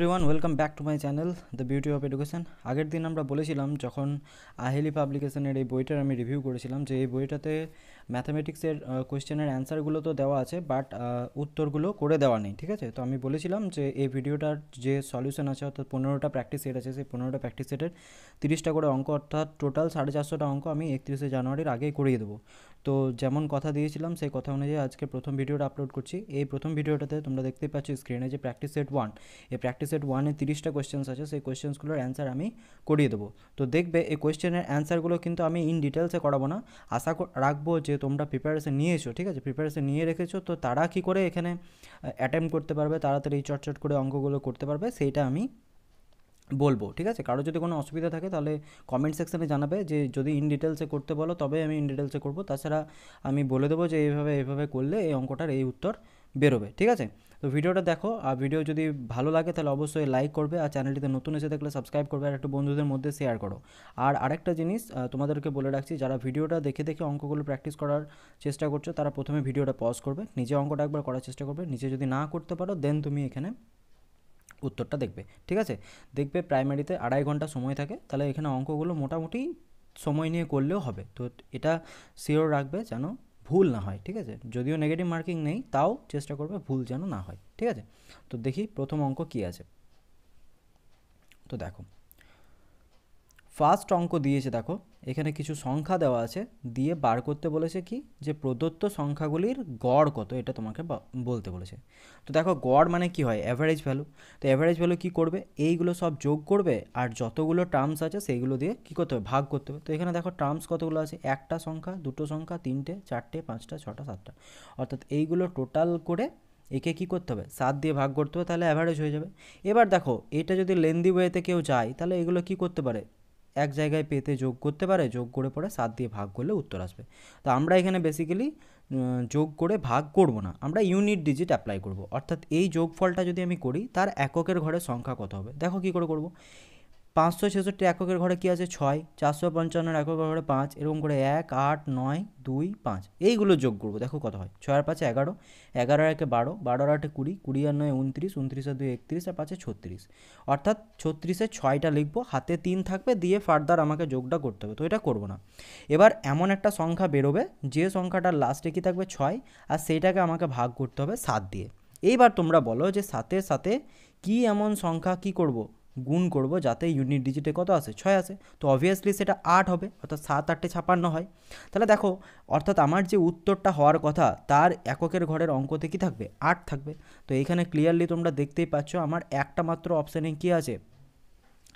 Everyone welcome back to my channel the beauty of education আগের দিন আমরা বলেছিলাম যখন আহেলি পাবলিকেশনের এই বইটার আমি রিভিউ করেছিলাম যে এই বইটাতে ম্যাথামেটিক্সের কোয়েশ্চেনের অ্যান্সারগুলো তো দেওয়া আছে বাট উত্তরগুলো করে দেওয়া নেই ঠিক আছে তো আমি বলেছিলাম যে এই ভিডিওটার যে সলিউশন আছে অর্থাৎ পনেরোটা প্র্যাকটিস সেট আছে সেই পনেরোটা প্র্যাকটিস সেটের তিরিশটা করে অঙ্ক অর্থাৎ টোটাল সাড়ে চারশোটা অঙ্ক আমি একত্রিশে জানুয়ারির আগেই করিয়ে দেবো তো যেমন কথা দিয়েছিলাম সেই কথা অনুযায়ী আজকে প্রথম ভিডিওটা আপলোড করছি এই প্রথম ভিডিওটাতে তোমরা দেখতে পাচ্ছ স্ক্রিনে যে প্র্যাকটিস সেট ওয়ান এই প্র্যাকটিস সেট ওয়ানে তিরিশটা কোয়েশ্চেন্স আছে সেই কোয়েশ্চেন্সগুলোর অ্যান্সার আমি করিয়ে দেবো তো দেখবে এই কোয়েশ্চেনের অ্যান্সারগুলো কিন্তু আমি ইন ডিটেলসে করাবো না আশা রাখবো যে তোমরা প্রিপারেশন নিয়েছো ঠিক আছে প্রিপারেশন নিয়ে রেখেছো তো তারা কি করে এখানে অ্যাটেম্প করতে পারবে তাড়াতাড়ি চটচট করে অঙ্কগুলো করতে পারবে সেইটা আমি বলবো ঠিক আছে কারো যদি কোনো অসুবিধা থাকে তাহলে কমেন্ট সেকশানে জানাবে যে যদি ইন ডিটেলসে করতে বলো তবে আমি ইন ডিটেলসে করবো তাছাড়া আমি বলে দেবো যে এইভাবে এইভাবে করলে এই অঙ্কটার এই উত্তর বেরোবে ঠিক আছে তো ভিডিওটা দেখো আর ভিডিও যদি ভালো লাগে তাহলে অবশ্যই লাইক করবে আর চ্যানেলটিতে নতুন এসে থাকলে সাবস্ক্রাইব করবে আর একটু বন্ধুদের মধ্যে শেয়ার করো আর আরেকটা জিনিস তোমাদেরকে বলে রাখছি যারা ভিডিওটা দেখে দেখে অঙ্কগুলো প্র্যাকটিস করার চেষ্টা করছো তারা প্রথমে ভিডিওটা পজ করবে নিজে অঙ্কটা একবার করার চেষ্টা করবে নিজে যদি না করতে পারো দেন তুমি এখানে উত্তরটা দেখবে ঠিক আছে দেখবে প্রাইমারিতে আড়াই ঘন্টা সময় থাকে তাহলে এখানে অঙ্কগুলো মোটামুটি সময় নিয়ে করলেও হবে তো এটা শিওর রাখবে যেন ভুল না হয় ঠিক আছে যদিও নেগেটিভ মার্কিং নেই তাও চেষ্টা করবে ভুল যেন না হয় ঠিক আছে তো দেখি প্রথম অঙ্ক কী আছে তো দেখো ফার্স্ট অঙ্ক দিয়েছে দেখো এখানে কিছু সংখ্যা দেওয়া আছে দিয়ে বার করতে বলেছে কি যে প্রদত্ত সংখ্যাগুলির গড় কত এটা তোমাকে বলতে বলেছে তো দেখো গড় মানে কি হয় অ্যাভারেজ ভ্যালু তো অ্যাভারেজ ভ্যালু কি করবে এইগুলো সব যোগ করবে আর যতগুলো টার্মস আছে সেইগুলো দিয়ে কি করতে হবে ভাগ করতে হবে তো এখানে দেখো টার্মস কতগুলো আছে একটা সংখ্যা দুটো সংখ্যা তিনটে চারটে পাঁচটা ছটা সাতটা অর্থাৎ এইগুলো টোটাল করে একে কি করতে হবে সাত দিয়ে ভাগ করতে হবে তাহলে অ্যাভারেজ হয়ে যাবে এবার দেখো এটা যদি লেন্দি ওয়েতে কেউ যায় তাহলে এগুলো কি করতে পারে এক জায়গায় পেতে যোগ করতে পারে যোগ করে পরে সাত দিয়ে ভাগ করলে উত্তর আসবে তো আমরা এখানে বেসিক্যালি যোগ করে ভাগ করব না আমরা ইউনিট ডিজিট অ্যাপ্লাই করব অর্থাৎ এই যোগফলটা যদি আমি করি তার এককের ঘরে সংখ্যা কত হবে দেখো কি করে করব পাঁচশো ছেষট্টি এককের ঘরে কী আছে ছয় চারশো পঞ্চান্ন এককের ঘরে পাঁচ এরকম করে এক আট নয় দুই পাঁচ এইগুলো যোগ করবো দেখো কত হয় ছয় আর পাঁচে এগারো এগারো আর একে বারো বারো আর আটে কুড়ি কুড়ি আর নয় উনত্রিশ উনত্রিশ আর দুই একত্রিশ আর পাঁচে ছত্রিশ অর্থাৎ ছত্রিশে ছয়টা লিখবো হাতে তিন থাকবে দিয়ে ফার্দার আমাকে যোগটা করতে হবে তো এটা করবো না এবার এমন একটা সংখ্যা বেরোবে যে সংখ্যাটার লাস্টে কি থাকবে ছয় আর সেইটাকে আমাকে ভাগ করতে হবে সাত দিয়ে এইবার তোমরা বলো যে সাতের সাথে কি এমন সংখ্যা কি করব গুণ করব যাতে ইউনিট ডিজিটে কত আসে ছয় আসে তো অবভিয়াসলি সেটা আট হবে অর্থাৎ সাত আটটে ছাপান্ন হয় তাহলে দেখো অর্থাৎ আমার যে উত্তরটা হওয়ার কথা তার এককের ঘরের অঙ্কতে কী থাকবে আট থাকবে তো এখানে ক্লিয়ারলি তোমরা দেখতেই পাচ্ছ আমার একটা মাত্র অপশানে কী আছে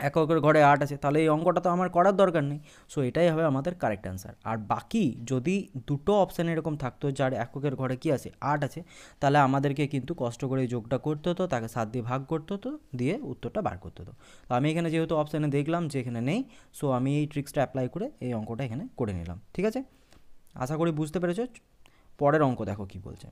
এককের ঘরে আট আছে তাহলে এই অঙ্কটা তো আমার করার দরকার নেই সো এটাই হবে আমাদের কারেক্ট অ্যান্সার আর বাকি যদি দুটো অপশান এরকম থাকতো যার এককের ঘরে কি আছে আট আছে তাহলে আমাদেরকে কিন্তু কষ্ট করে যোগটা করতে হতো তাকে সাত দিয়ে ভাগ করতে হতো দিয়ে উত্তরটা বার করতে হতো তো আমি এখানে যেহেতু অপশানে দেখলাম যে এখানে নেই সো আমি এই ট্রিক্সটা অ্যাপ্লাই করে এই অঙ্কটা এখানে করে নিলাম ঠিক আছে আশা করি বুঝতে পেরেছ পরের অঙ্ক দেখো কি বলছে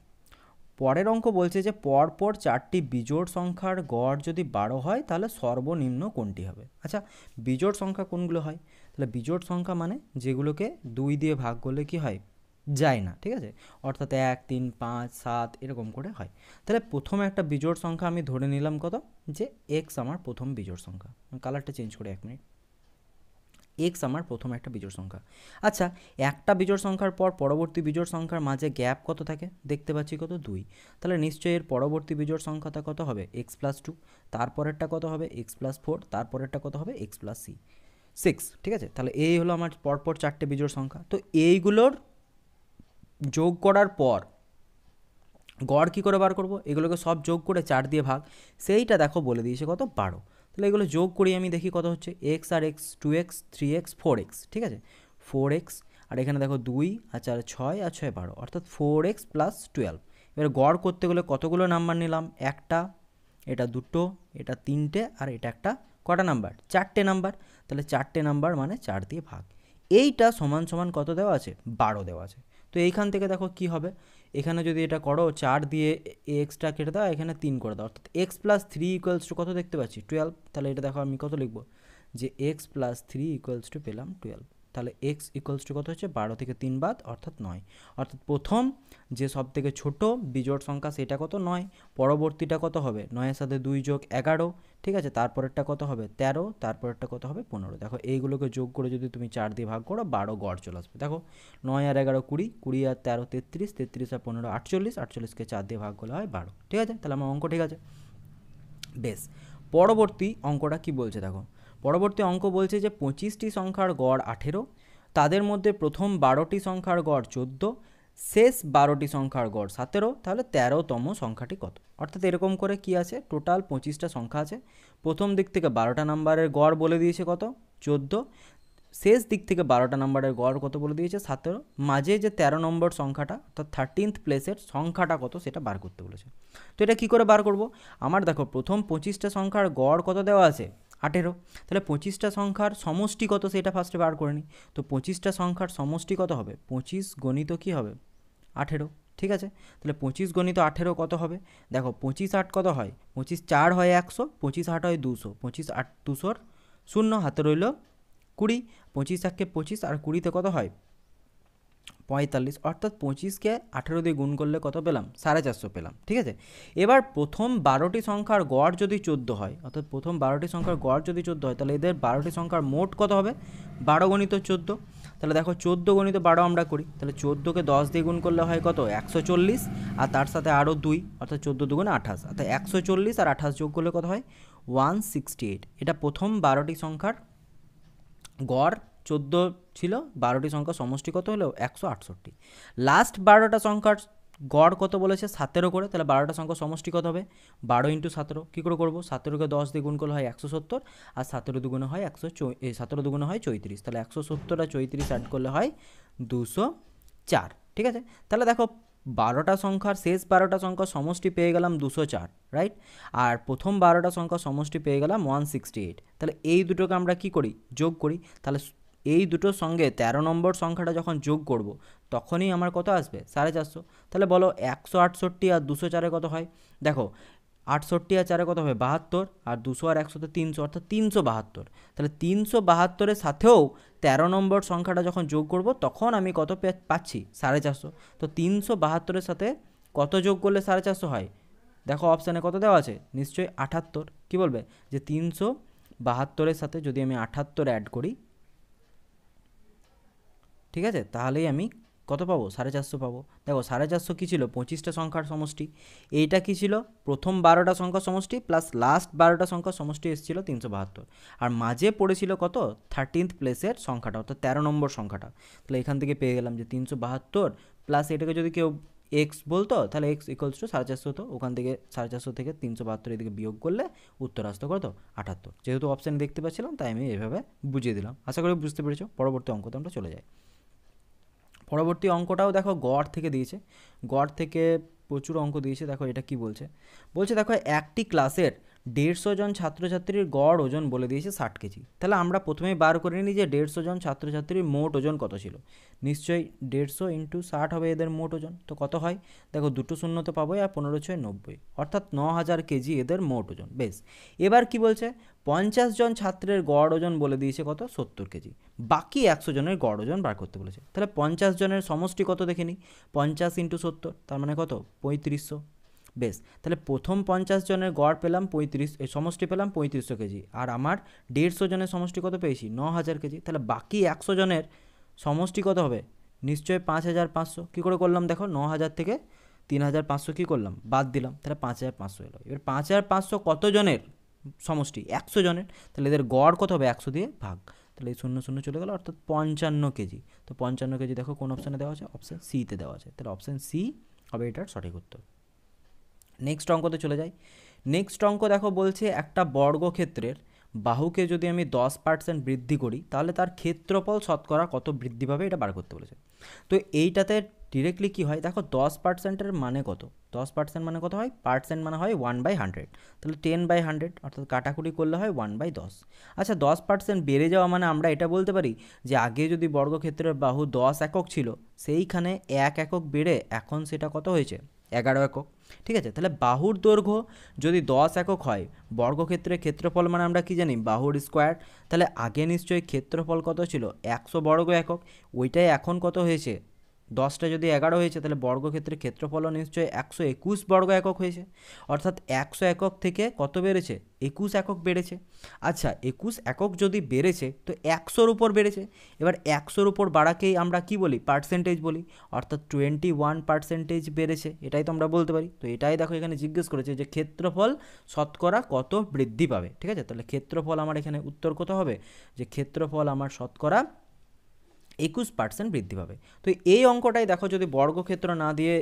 পরের অঙ্ক বলছে যে পরপর চারটি বিজোড় সংখ্যার গড় যদি বারো হয় তাহলে সর্বনিম্ন কোনটি হবে আচ্ছা বিজোড় সংখ্যা কোনগুলো হয় তাহলে বিজোড় সংখ্যা মানে যেগুলোকে দুই দিয়ে ভাগ করলে কি হয় যায় না ঠিক আছে অর্থাৎ এক তিন পাঁচ সাত এরকম করে হয় তাহলে প্রথম একটা বিজোড় সংখ্যা আমি ধরে নিলাম কত যে এক্স আমার প্রথম বিজোড় সংখ্যা কালারটা চেঞ্জ করে এক মিনিট এক্স আমার প্রথম একটা বিজোড় সংখ্যা আচ্ছা একটা বিজোড় সংখ্যার পর পরবর্তী বিজোড় সংখ্যার মাঝে গ্যাপ কত থাকে দেখতে পাচ্ছি কত দুই তাহলে নিশ্চয়ই এর পরবর্তী বিজোড় সংখ্যাটা কত হবে এক্স প্লাস টু তারপরেরটা কত হবে এক্স প্লাস ফোর তারপরেরটা কত হবে এক্স প্লাস সি সিক্স ঠিক আছে তাহলে এই হলো আমার পরপর চারটে বিজোড় সংখ্যা তো এইগুলোর যোগ করার পর গড় কী করে বার করব এগুলোকে সব যোগ করে চার দিয়ে ভাগ সেইটা দেখো বলে দিয়েছে কত বারো তাহলে এগুলো যোগ করি আমি দেখি কত হচ্ছে এক্স আর X two X three X four X ঠিক আছে ফোর এক্স আর এখানে দেখো দুই আর চার ছয় আর ছয় বারো অর্থাৎ ফোর এক্স প্লাস টুয়েলভ এবার গড় করতে গেলে কতগুলো নাম্বার নিলাম একটা এটা দুটো এটা তিনটে আর এটা একটা কটা নাম্বার চারটে নাম্বার তাহলে চারটে নাম্বার মানে চার দিয়ে ভাগ এইটা সমান সমান কত দেওয়া আছে বারো দেওয়া আছে তো এইখান থেকে দেখো কি হবে এখানে যদি এটা করো চার দিয়ে এক্সটা কেটে দাও এখানে তিন করে দাও অর্থাৎ X plus three equals to কত দেখতে পাচ্ছি টুয়েলভ তাহলে এটা দেখো আমি কত লিখবো যে x plus three equals to পেলাম টুয়েলভ তাহলে এক্স ইকুয়ালস টু কত হচ্ছে বারো থেকে তিন বাদ অর্থাৎ নয় অর্থাৎ প্রথম যে সব থেকে ছোটো বিজোড় সংখ্যা সেটা কত নয় পরবর্তীটা কত হবে নয়ের সাথে দুই যোগ এগারো ঠিক আছে তারপরেরটা কত হবে তেরো তারপরেরটা কত হবে পনেরো দেখো এইগুলোকে যোগ করে যদি তুমি চার দিয়ে ভাগ করো বারো গড় চলে আসবে দেখো নয় আর এগারো কুড়ি কুড়ি আর তেরো তেত্রিশ তেত্রিশ আর পনেরো আটচল্লিশ আটচল্লিশকে চার দিয়ে ভাগ করলে হয় বারো ঠিক আছে তাহলে আমার অঙ্ক ঠিক আছে বেশ পরবর্তী অঙ্কটা কি বলছে দেখো পরবর্তী অঙ্ক বলছে যে পঁচিশটি সংখ্যার গড় আঠেরো তাদের মধ্যে প্রথম বারোটি সংখ্যার গড় চোদ্দো শেষ বারোটি সংখ্যার গড় সতেরো তাহলে তেরোতম সংখ্যাটি কত অর্থাৎ এরকম করে কি আছে টোটাল পঁচিশটা সংখ্যা আছে প্রথম দিক থেকে বারোটা নাম্বারের গড় বলে দিয়েছে কত চোদ্দো শেষ দিক থেকে বারোটা নম্বরের গড় কত বলে দিয়েছে সতেরো মাঝে যে তেরো নম্বর সংখ্যাটা অর্থাৎ থার্টিন্থ প্লেসের সংখ্যাটা কত সেটা বার করতে বলেছে তো এটা কি করে বার করব আমার দেখো প্রথম পঁচিশটা সংখ্যার গড় কত দেওয়া আছে আঠেরো তাহলে পঁচিশটা সংখ্যার সমষ্টি কত সেটা ফার্স্টে বার করে নিই তো পঁচিশটা সংখ্যার সমষ্টি কত হবে পঁচিশ গণিত কী হবে আঠেরো ঠিক আছে তাহলে পঁচিশ গণিত আঠেরো কত হবে দেখো পঁচিশ আট কত হয় পঁচিশ চার হয় একশো পঁচিশ আট হয় দুশো পঁচিশ আট দুশোর শূন্য হাতে রইল কুড়ি পঁচিশ একে পঁচিশ আর কুড়িতে কত হয় পঁয়তাল্লিশ অর্থাৎ পঁচিশকে আঠেরো দিয়ে গুণ করলে কত পেলাম সাড়ে চারশো পেলাম ঠিক আছে এবার প্রথম বারোটি সংখ্যার গড় যদি চোদ্দ হয় অর্থাৎ প্রথম বারোটি সংখ্যার গড় যদি চোদ্দো হয় তাহলে এদের বারোটি সংখ্যার মোট কত হবে বারো গণিত চোদ্দ তাহলে দেখো চোদ্দো গণিত বারো আমরা করি তাহলে চোদ্দোকে দশ দিয়ে গুণ করলে হয় কত একশো চল্লিশ আর তার সাথে আরও দুই অর্থাৎ চোদ্দো দুগুণ আঠাশ অর্থাৎ একশো চল্লিশ আর আঠাশ যোগ করলে কত হয় ওয়ান সিক্সটি এইট এটা প্রথম বারোটি সংখ্যার গড় চোদ্দ ছিল বারোটি সংখ্যা সমষ্টি কত হলো একশো আটষট্টি লাস্ট বারোটা সংখ্যার গড় কত বলেছে সতেরো করে তাহলে বারোটা সংখ্যা সমষ্টি কত হবে বারো ইন্টু সতেরো কী করে করবো সতেরোকে দশ দ্বিগুণ করলে হয় একশো সত্তর আর সতেরো দুগুণে হয় একশো এই সতেরো দুগুণে হয় চৌত্রিশ তাহলে একশো সত্তর আর চৌত্রিশ অ্যাড করলে হয় দুশো চার ঠিক আছে তাহলে দেখো বারোটা সংখ্যার শেষ বারোটা সংখ্যা সমষ্টি পেয়ে গেলাম দুশো চার রাইট আর প্রথম বারোটা সংখ্যা সমষ্টি পেয়ে গেলাম ওয়ান সিক্সটি এইট তাহলে এই দুটোকে আমরা কি করি যোগ করি তাহলে এই দুটোর সঙ্গে ১৩ নম্বর সংখ্যাটা যখন যোগ করব তখনই আমার কত আসবে সাড়ে চারশো তাহলে বলো একশো আটষট্টি আর দুশো চারে কত হয় দেখো আটষট্টি আর চারে কত হবে বাহাত্তর আর দুশো আর একশোতে তিনশো অর্থাৎ তিনশো বাহাত্তর তাহলে তিনশো বাহাত্তরের সাথেও তেরো নম্বর সংখ্যাটা যখন যোগ করব তখন আমি কত পাচ্ছি সাড়ে চারশো তো তিনশো বাহাত্তরের সাথে কত যোগ করলে সাড়ে চারশো হয় দেখো অপশানে কত দেওয়া আছে নিশ্চয়ই আঠাত্তর কী বলবে যে তিনশো বাহাত্তরের সাথে যদি আমি আঠাত্তর অ্যাড করি ঠিক আছে তাহলেই আমি কত পাবো সাড়ে চারশো পাবো দেখো সাড়ে চারশো কী ছিল পঁচিশটা সংখ্যার সমষ্টি এইটা কী ছিল প্রথম বারোটা সংখ্যা সমষ্টি প্লাস লাস্ট বারোটা সংখ্যা সমষ্টি এসেছিল তিনশো বাহাত্তর আর মাঝে পড়েছিল কত থার্টিন্থ প্লেসের সংখ্যাটা অর্থাৎ তেরো নম্বর সংখ্যাটা তাহলে এখান থেকে পেয়ে গেলাম যে তিনশো বাহাত্তর প্লাস এটাকে যদি কেউ এক্স বলতো তাহলে এক্স ইকুয়ালস টু সাড়ে চারশো হতো ওখান থেকে সাড়ে চারশো থেকে তিনশো বাহাত্তর এদিকে বিয়োগ করলে উত্তর আসতো কত আটাত্তর যেহেতু অপশান দেখতে পাচ্ছিলাম তাই আমি এভাবে বুঝিয়ে দিলাম আশা করি বুঝতে পেরেছো পরবর্তী অঙ্ক আমরা চলে যাই পরবর্তী অঙ্কটাও দেখো গড় থেকে দিয়েছে গড় থেকে প্রচুর অঙ্ক দিয়েছে দেখো এটা কি বলছে বলছে দেখো একটি ক্লাসের দেড়শো জন ছাত্রছাত্রীর গড় ওজন বলে দিয়েছে ষাট কেজি তাহলে আমরা প্রথমেই বার করে নিই যে দেড়শো জন ছাত্রছাত্রীর মোট ওজন কত ছিল নিশ্চয়ই দেড়শো ইন্টু ষাট হবে এদের মোট ওজন তো কত হয় দেখো দুটো শূন্য তো পাবোই আর পনেরো ছয় নব্বই অর্থাৎ ন হাজার কেজি এদের মোট ওজন বেশ এবার কি বলছে পঞ্চাশ জন ছাত্রের গড় ওজন বলে দিয়েছে কত সত্তর কেজি বাকি একশো জনের গড় ওজন বার করতে বলেছে তাহলে পঞ্চাশ জনের সমষ্টি কত দেখে নিই পঞ্চাশ ইন্টু সত্তর তার মানে কত পঁয়ত্রিশশো বেশ তাহলে প্রথম পঞ্চাশ জনের গড় পেলাম পঁয়ত্রিশ এই সমষ্টি পেলাম পঁয়ত্রিশশো কেজি আর আমার দেড়শো জনের সমষ্টি কত পেয়েছি ন হাজার কেজি তাহলে বাকি একশো জনের সমষ্টি কত হবে নিশ্চয়ই পাঁচ হাজার পাঁচশো কী করে করলাম দেখো ন হাজার থেকে তিন হাজার পাঁচশো কী করলাম বাদ দিলাম তাহলে পাঁচ হাজার পাঁচশো এলো এবার পাঁচ হাজার পাঁচশো কতজনের সমষ্টি একশো জনের তাহলে এদের গড় কত হবে একশো দিয়ে ভাগ তাহলে এই শূন্য শূন্য চলে গেলো অর্থাৎ পঞ্চান্ন কেজি তো পঞ্চান্ন কেজি দেখো কোন অপশানে দেওয়া আছে অপশান সিতে দেওয়া আছে তাহলে অপশান সি হবে এটার সঠিক উত্তর নেক্সট অঙ্কতে চলে যাই নেক্সট অঙ্ক দেখো বলছে একটা বর্গক্ষেত্রের বাহুকে যদি আমি দশ পার্সেন্ট বৃদ্ধি করি তাহলে তার ক্ষেত্রফল শতকরা কত বৃদ্ধি পাবে এটা বার করতে বলেছে তো এইটাতে ডিরেক্টলি কী হয় দেখো দশ পার্সেন্টের মানে কত দশ পার্সেন্ট মানে কত হয় পার্সেন্ট মানে হয় ওয়ান বাই হান্ড্রেড তাহলে টেন বাই হান্ড্রেড অর্থাৎ কাটাকুটি করলে হয় ওয়ান বাই দশ আচ্ছা দশ পার্সেন্ট বেড়ে যাওয়া মানে আমরা এটা বলতে পারি যে আগে যদি বর্গক্ষেত্রের বাহু দশ একক ছিল সেইখানে এক একক বেড়ে এখন সেটা কত হয়েছে এগারো একক ঠিক আছে তাহলে বাহুর দৈর্ঘ্য যদি দশ একক হয় বর্গক্ষেত্রে ক্ষেত্রফল মানে আমরা কি জানি বাহুর স্কোয়ার তাহলে আগে নিশ্চয়ই ক্ষেত্রফল কত ছিল একশো বর্গ একক ওইটাই এখন কত হয়েছে দশটা যদি এগারো হয়েছে তাহলে বর্গক্ষেত্রের ক্ষেত্রফল নিশ্চয়ই একশো একুশ বর্গ একক হয়েছে অর্থাৎ একশো একক থেকে কত বেড়েছে একুশ একক বেড়েছে আচ্ছা একুশ একক যদি বেড়েছে তো একশোর উপর বেড়েছে এবার একশোর উপর বাড়াকেই আমরা কি বলি পার্সেন্টেজ বলি অর্থাৎ টোয়েন্টি ওয়ান পার্সেন্টেজ বেড়েছে এটাই তো আমরা বলতে পারি তো এটাই দেখো এখানে জিজ্ঞেস করেছে যে ক্ষেত্রফল শতকরা কত বৃদ্ধি পাবে ঠিক আছে তাহলে ক্ষেত্রফল আমার এখানে উত্তর কত হবে যে ক্ষেত্রফল আমার শতকরা একুশ পার্সেন্ট বৃদ্ধি পাবে তো এই অঙ্কটাই দেখো যদি বর্গক্ষেত্র না দিয়ে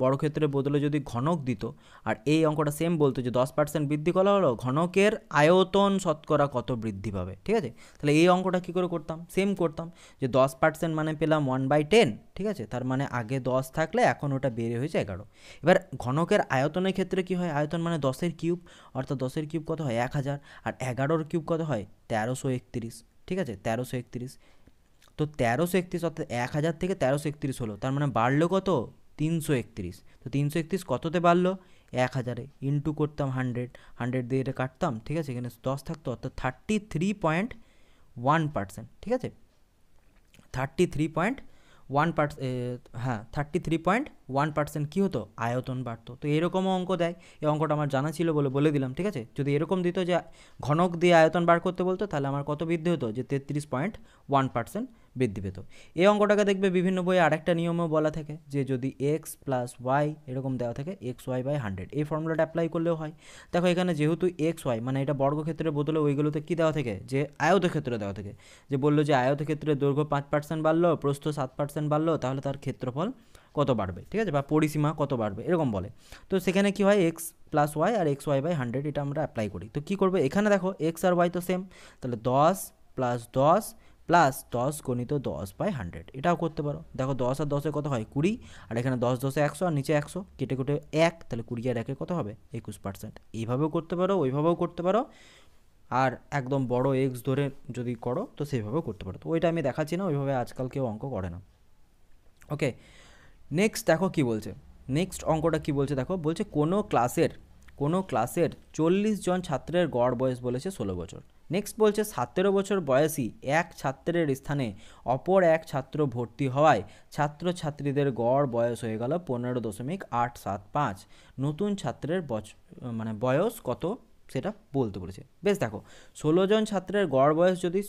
বর্গক্ষেত্রের বদলে যদি ঘনক দিত আর এই অঙ্কটা সেম বলতো যে দশ পার্সেন্ট বৃদ্ধি করা হলো ঘনকের আয়তন শতকরা কত বৃদ্ধি পাবে ঠিক আছে তাহলে এই অঙ্কটা কী করে করতাম সেম করতাম যে দশ পার্সেন্ট মানে পেলাম ওয়ান বাই টেন ঠিক আছে তার মানে আগে দশ থাকলে এখন ওটা বেড়ে হয়েছে এগারো এবার ঘনকের আয়তনের ক্ষেত্রে কি হয় আয়তন মানে দশের কিউব অর্থাৎ দশের কিউব কত হয় এক হাজার আর এগারোর কিউব কত হয় তেরোশো একত্রিশ ঠিক আছে তেরোশো একত্রিশ তো তেরোশো একত্রিশ অর্থাৎ এক হাজার থেকে তেরোশো একত্রিশ হলো তার মানে বাড়লো কত তিনশো একত্রিশ তো তিনশো একত্রিশ কততে বাড়লো এক হাজারে ইনটু করতাম হান্ড্রেড হান্ড্রেড দিয়ে এটা কাটতাম ঠিক আছে এখানে দশ থাকতো অর্থাৎ thirty three point one percent ঠিক আছে thirty three point one per হ্যাঁ thirty three point one percent কী হতো আয়তন বাড়তো তো এরকমও অঙ্ক দেয় এই অঙ্কটা আমার জানা ছিল বলে বলে দিলাম ঠিক আছে যদি এরকম দিত যে ঘনক দিয়ে আয়তন বার করতে বলতো তাহলে আমার কত বৃদ্ধি হতো যে তেত্রিশ পয়েন্ট ওয়ান পার্সেন্ট বৃদ্ধি পেত এই অঙ্কটাকে দেখবে বিভিন্ন বইয়ে আরেকটা নিয়মেও বলা থাকে যে যদি এক্স প্লাস ওয়াই এরকম দেওয়া থাকে এক্স ওয়াই বাই হান্ড্রেড এই ফর্মুলাটা অ্যাপ্লাই করলেও হয় দেখো এখানে যেহেতু এক্স ওয়াই মানে এটা বর্গক্ষেত্রের বদলে ওইগুলোতে কী দেওয়া থাকে যে আয়ত ক্ষেত্রে দেওয়া থাকে যে বললো যে আয়ত ক্ষেত্রে দৈর্ঘ্য পাঁচ পার্সেন্ট বাড়লো প্রস্থ সাত পার্সেন্ট বাড়লো তাহলে তার ক্ষেত্রফল কত বাড়বে ঠিক আছে বা পরিসীমা কত বাড়বে এরকম বলে তো সেখানে কি হয় এক্স প্লাস ওয়াই আর এক্স ওয়াই বাই হান্ড্রেড এটা আমরা অ্যাপ্লাই করি তো কী করবো এখানে দেখো এক্স আর ওয়াই তো সেম তাহলে দশ প্লাস দশ প্লাস দশ গণিত দশ বাই হান্ড্রেড এটাও করতে পারো দেখো দশ আর দশে কত হয় কুড়ি আর এখানে দশ দশে একশো আর নিচে একশো কেটে কেটে এক তাহলে কুড়ি আর একে কত হবে একুশ পার্সেন্ট এইভাবেও করতে পারো ওইভাবেও করতে পারো আর একদম বড় এক্স ধরে যদি করো তো সেইভাবেও করতে পারো তো ওইটা আমি দেখাচ্ছি না ওইভাবে আজকাল কেউ অঙ্ক করে না ওকে নেক্সট দেখো কি বলছে নেক্সট অঙ্কটা কি বলছে দেখো বলছে কোনো ক্লাসের কোনো ক্লাসের চল্লিশ জন ছাত্রের গড় বয়স বলেছে ষোলো বছর নেক্সট বলছে সতেরো বছর বয়সী এক ছাত্রের স্থানে অপর এক ছাত্র ভর্তি হওয়ায় ছাত্রছাত্রীদের গড় বয়স হয়ে গেল পনেরো দশমিক আট সাত পাঁচ নতুন ছাত্রের বছ মানে বয়স কত সেটা বলতে বলেছে বেশ দেখো ষোলো জন ছাত্রের গড় বয়স যদি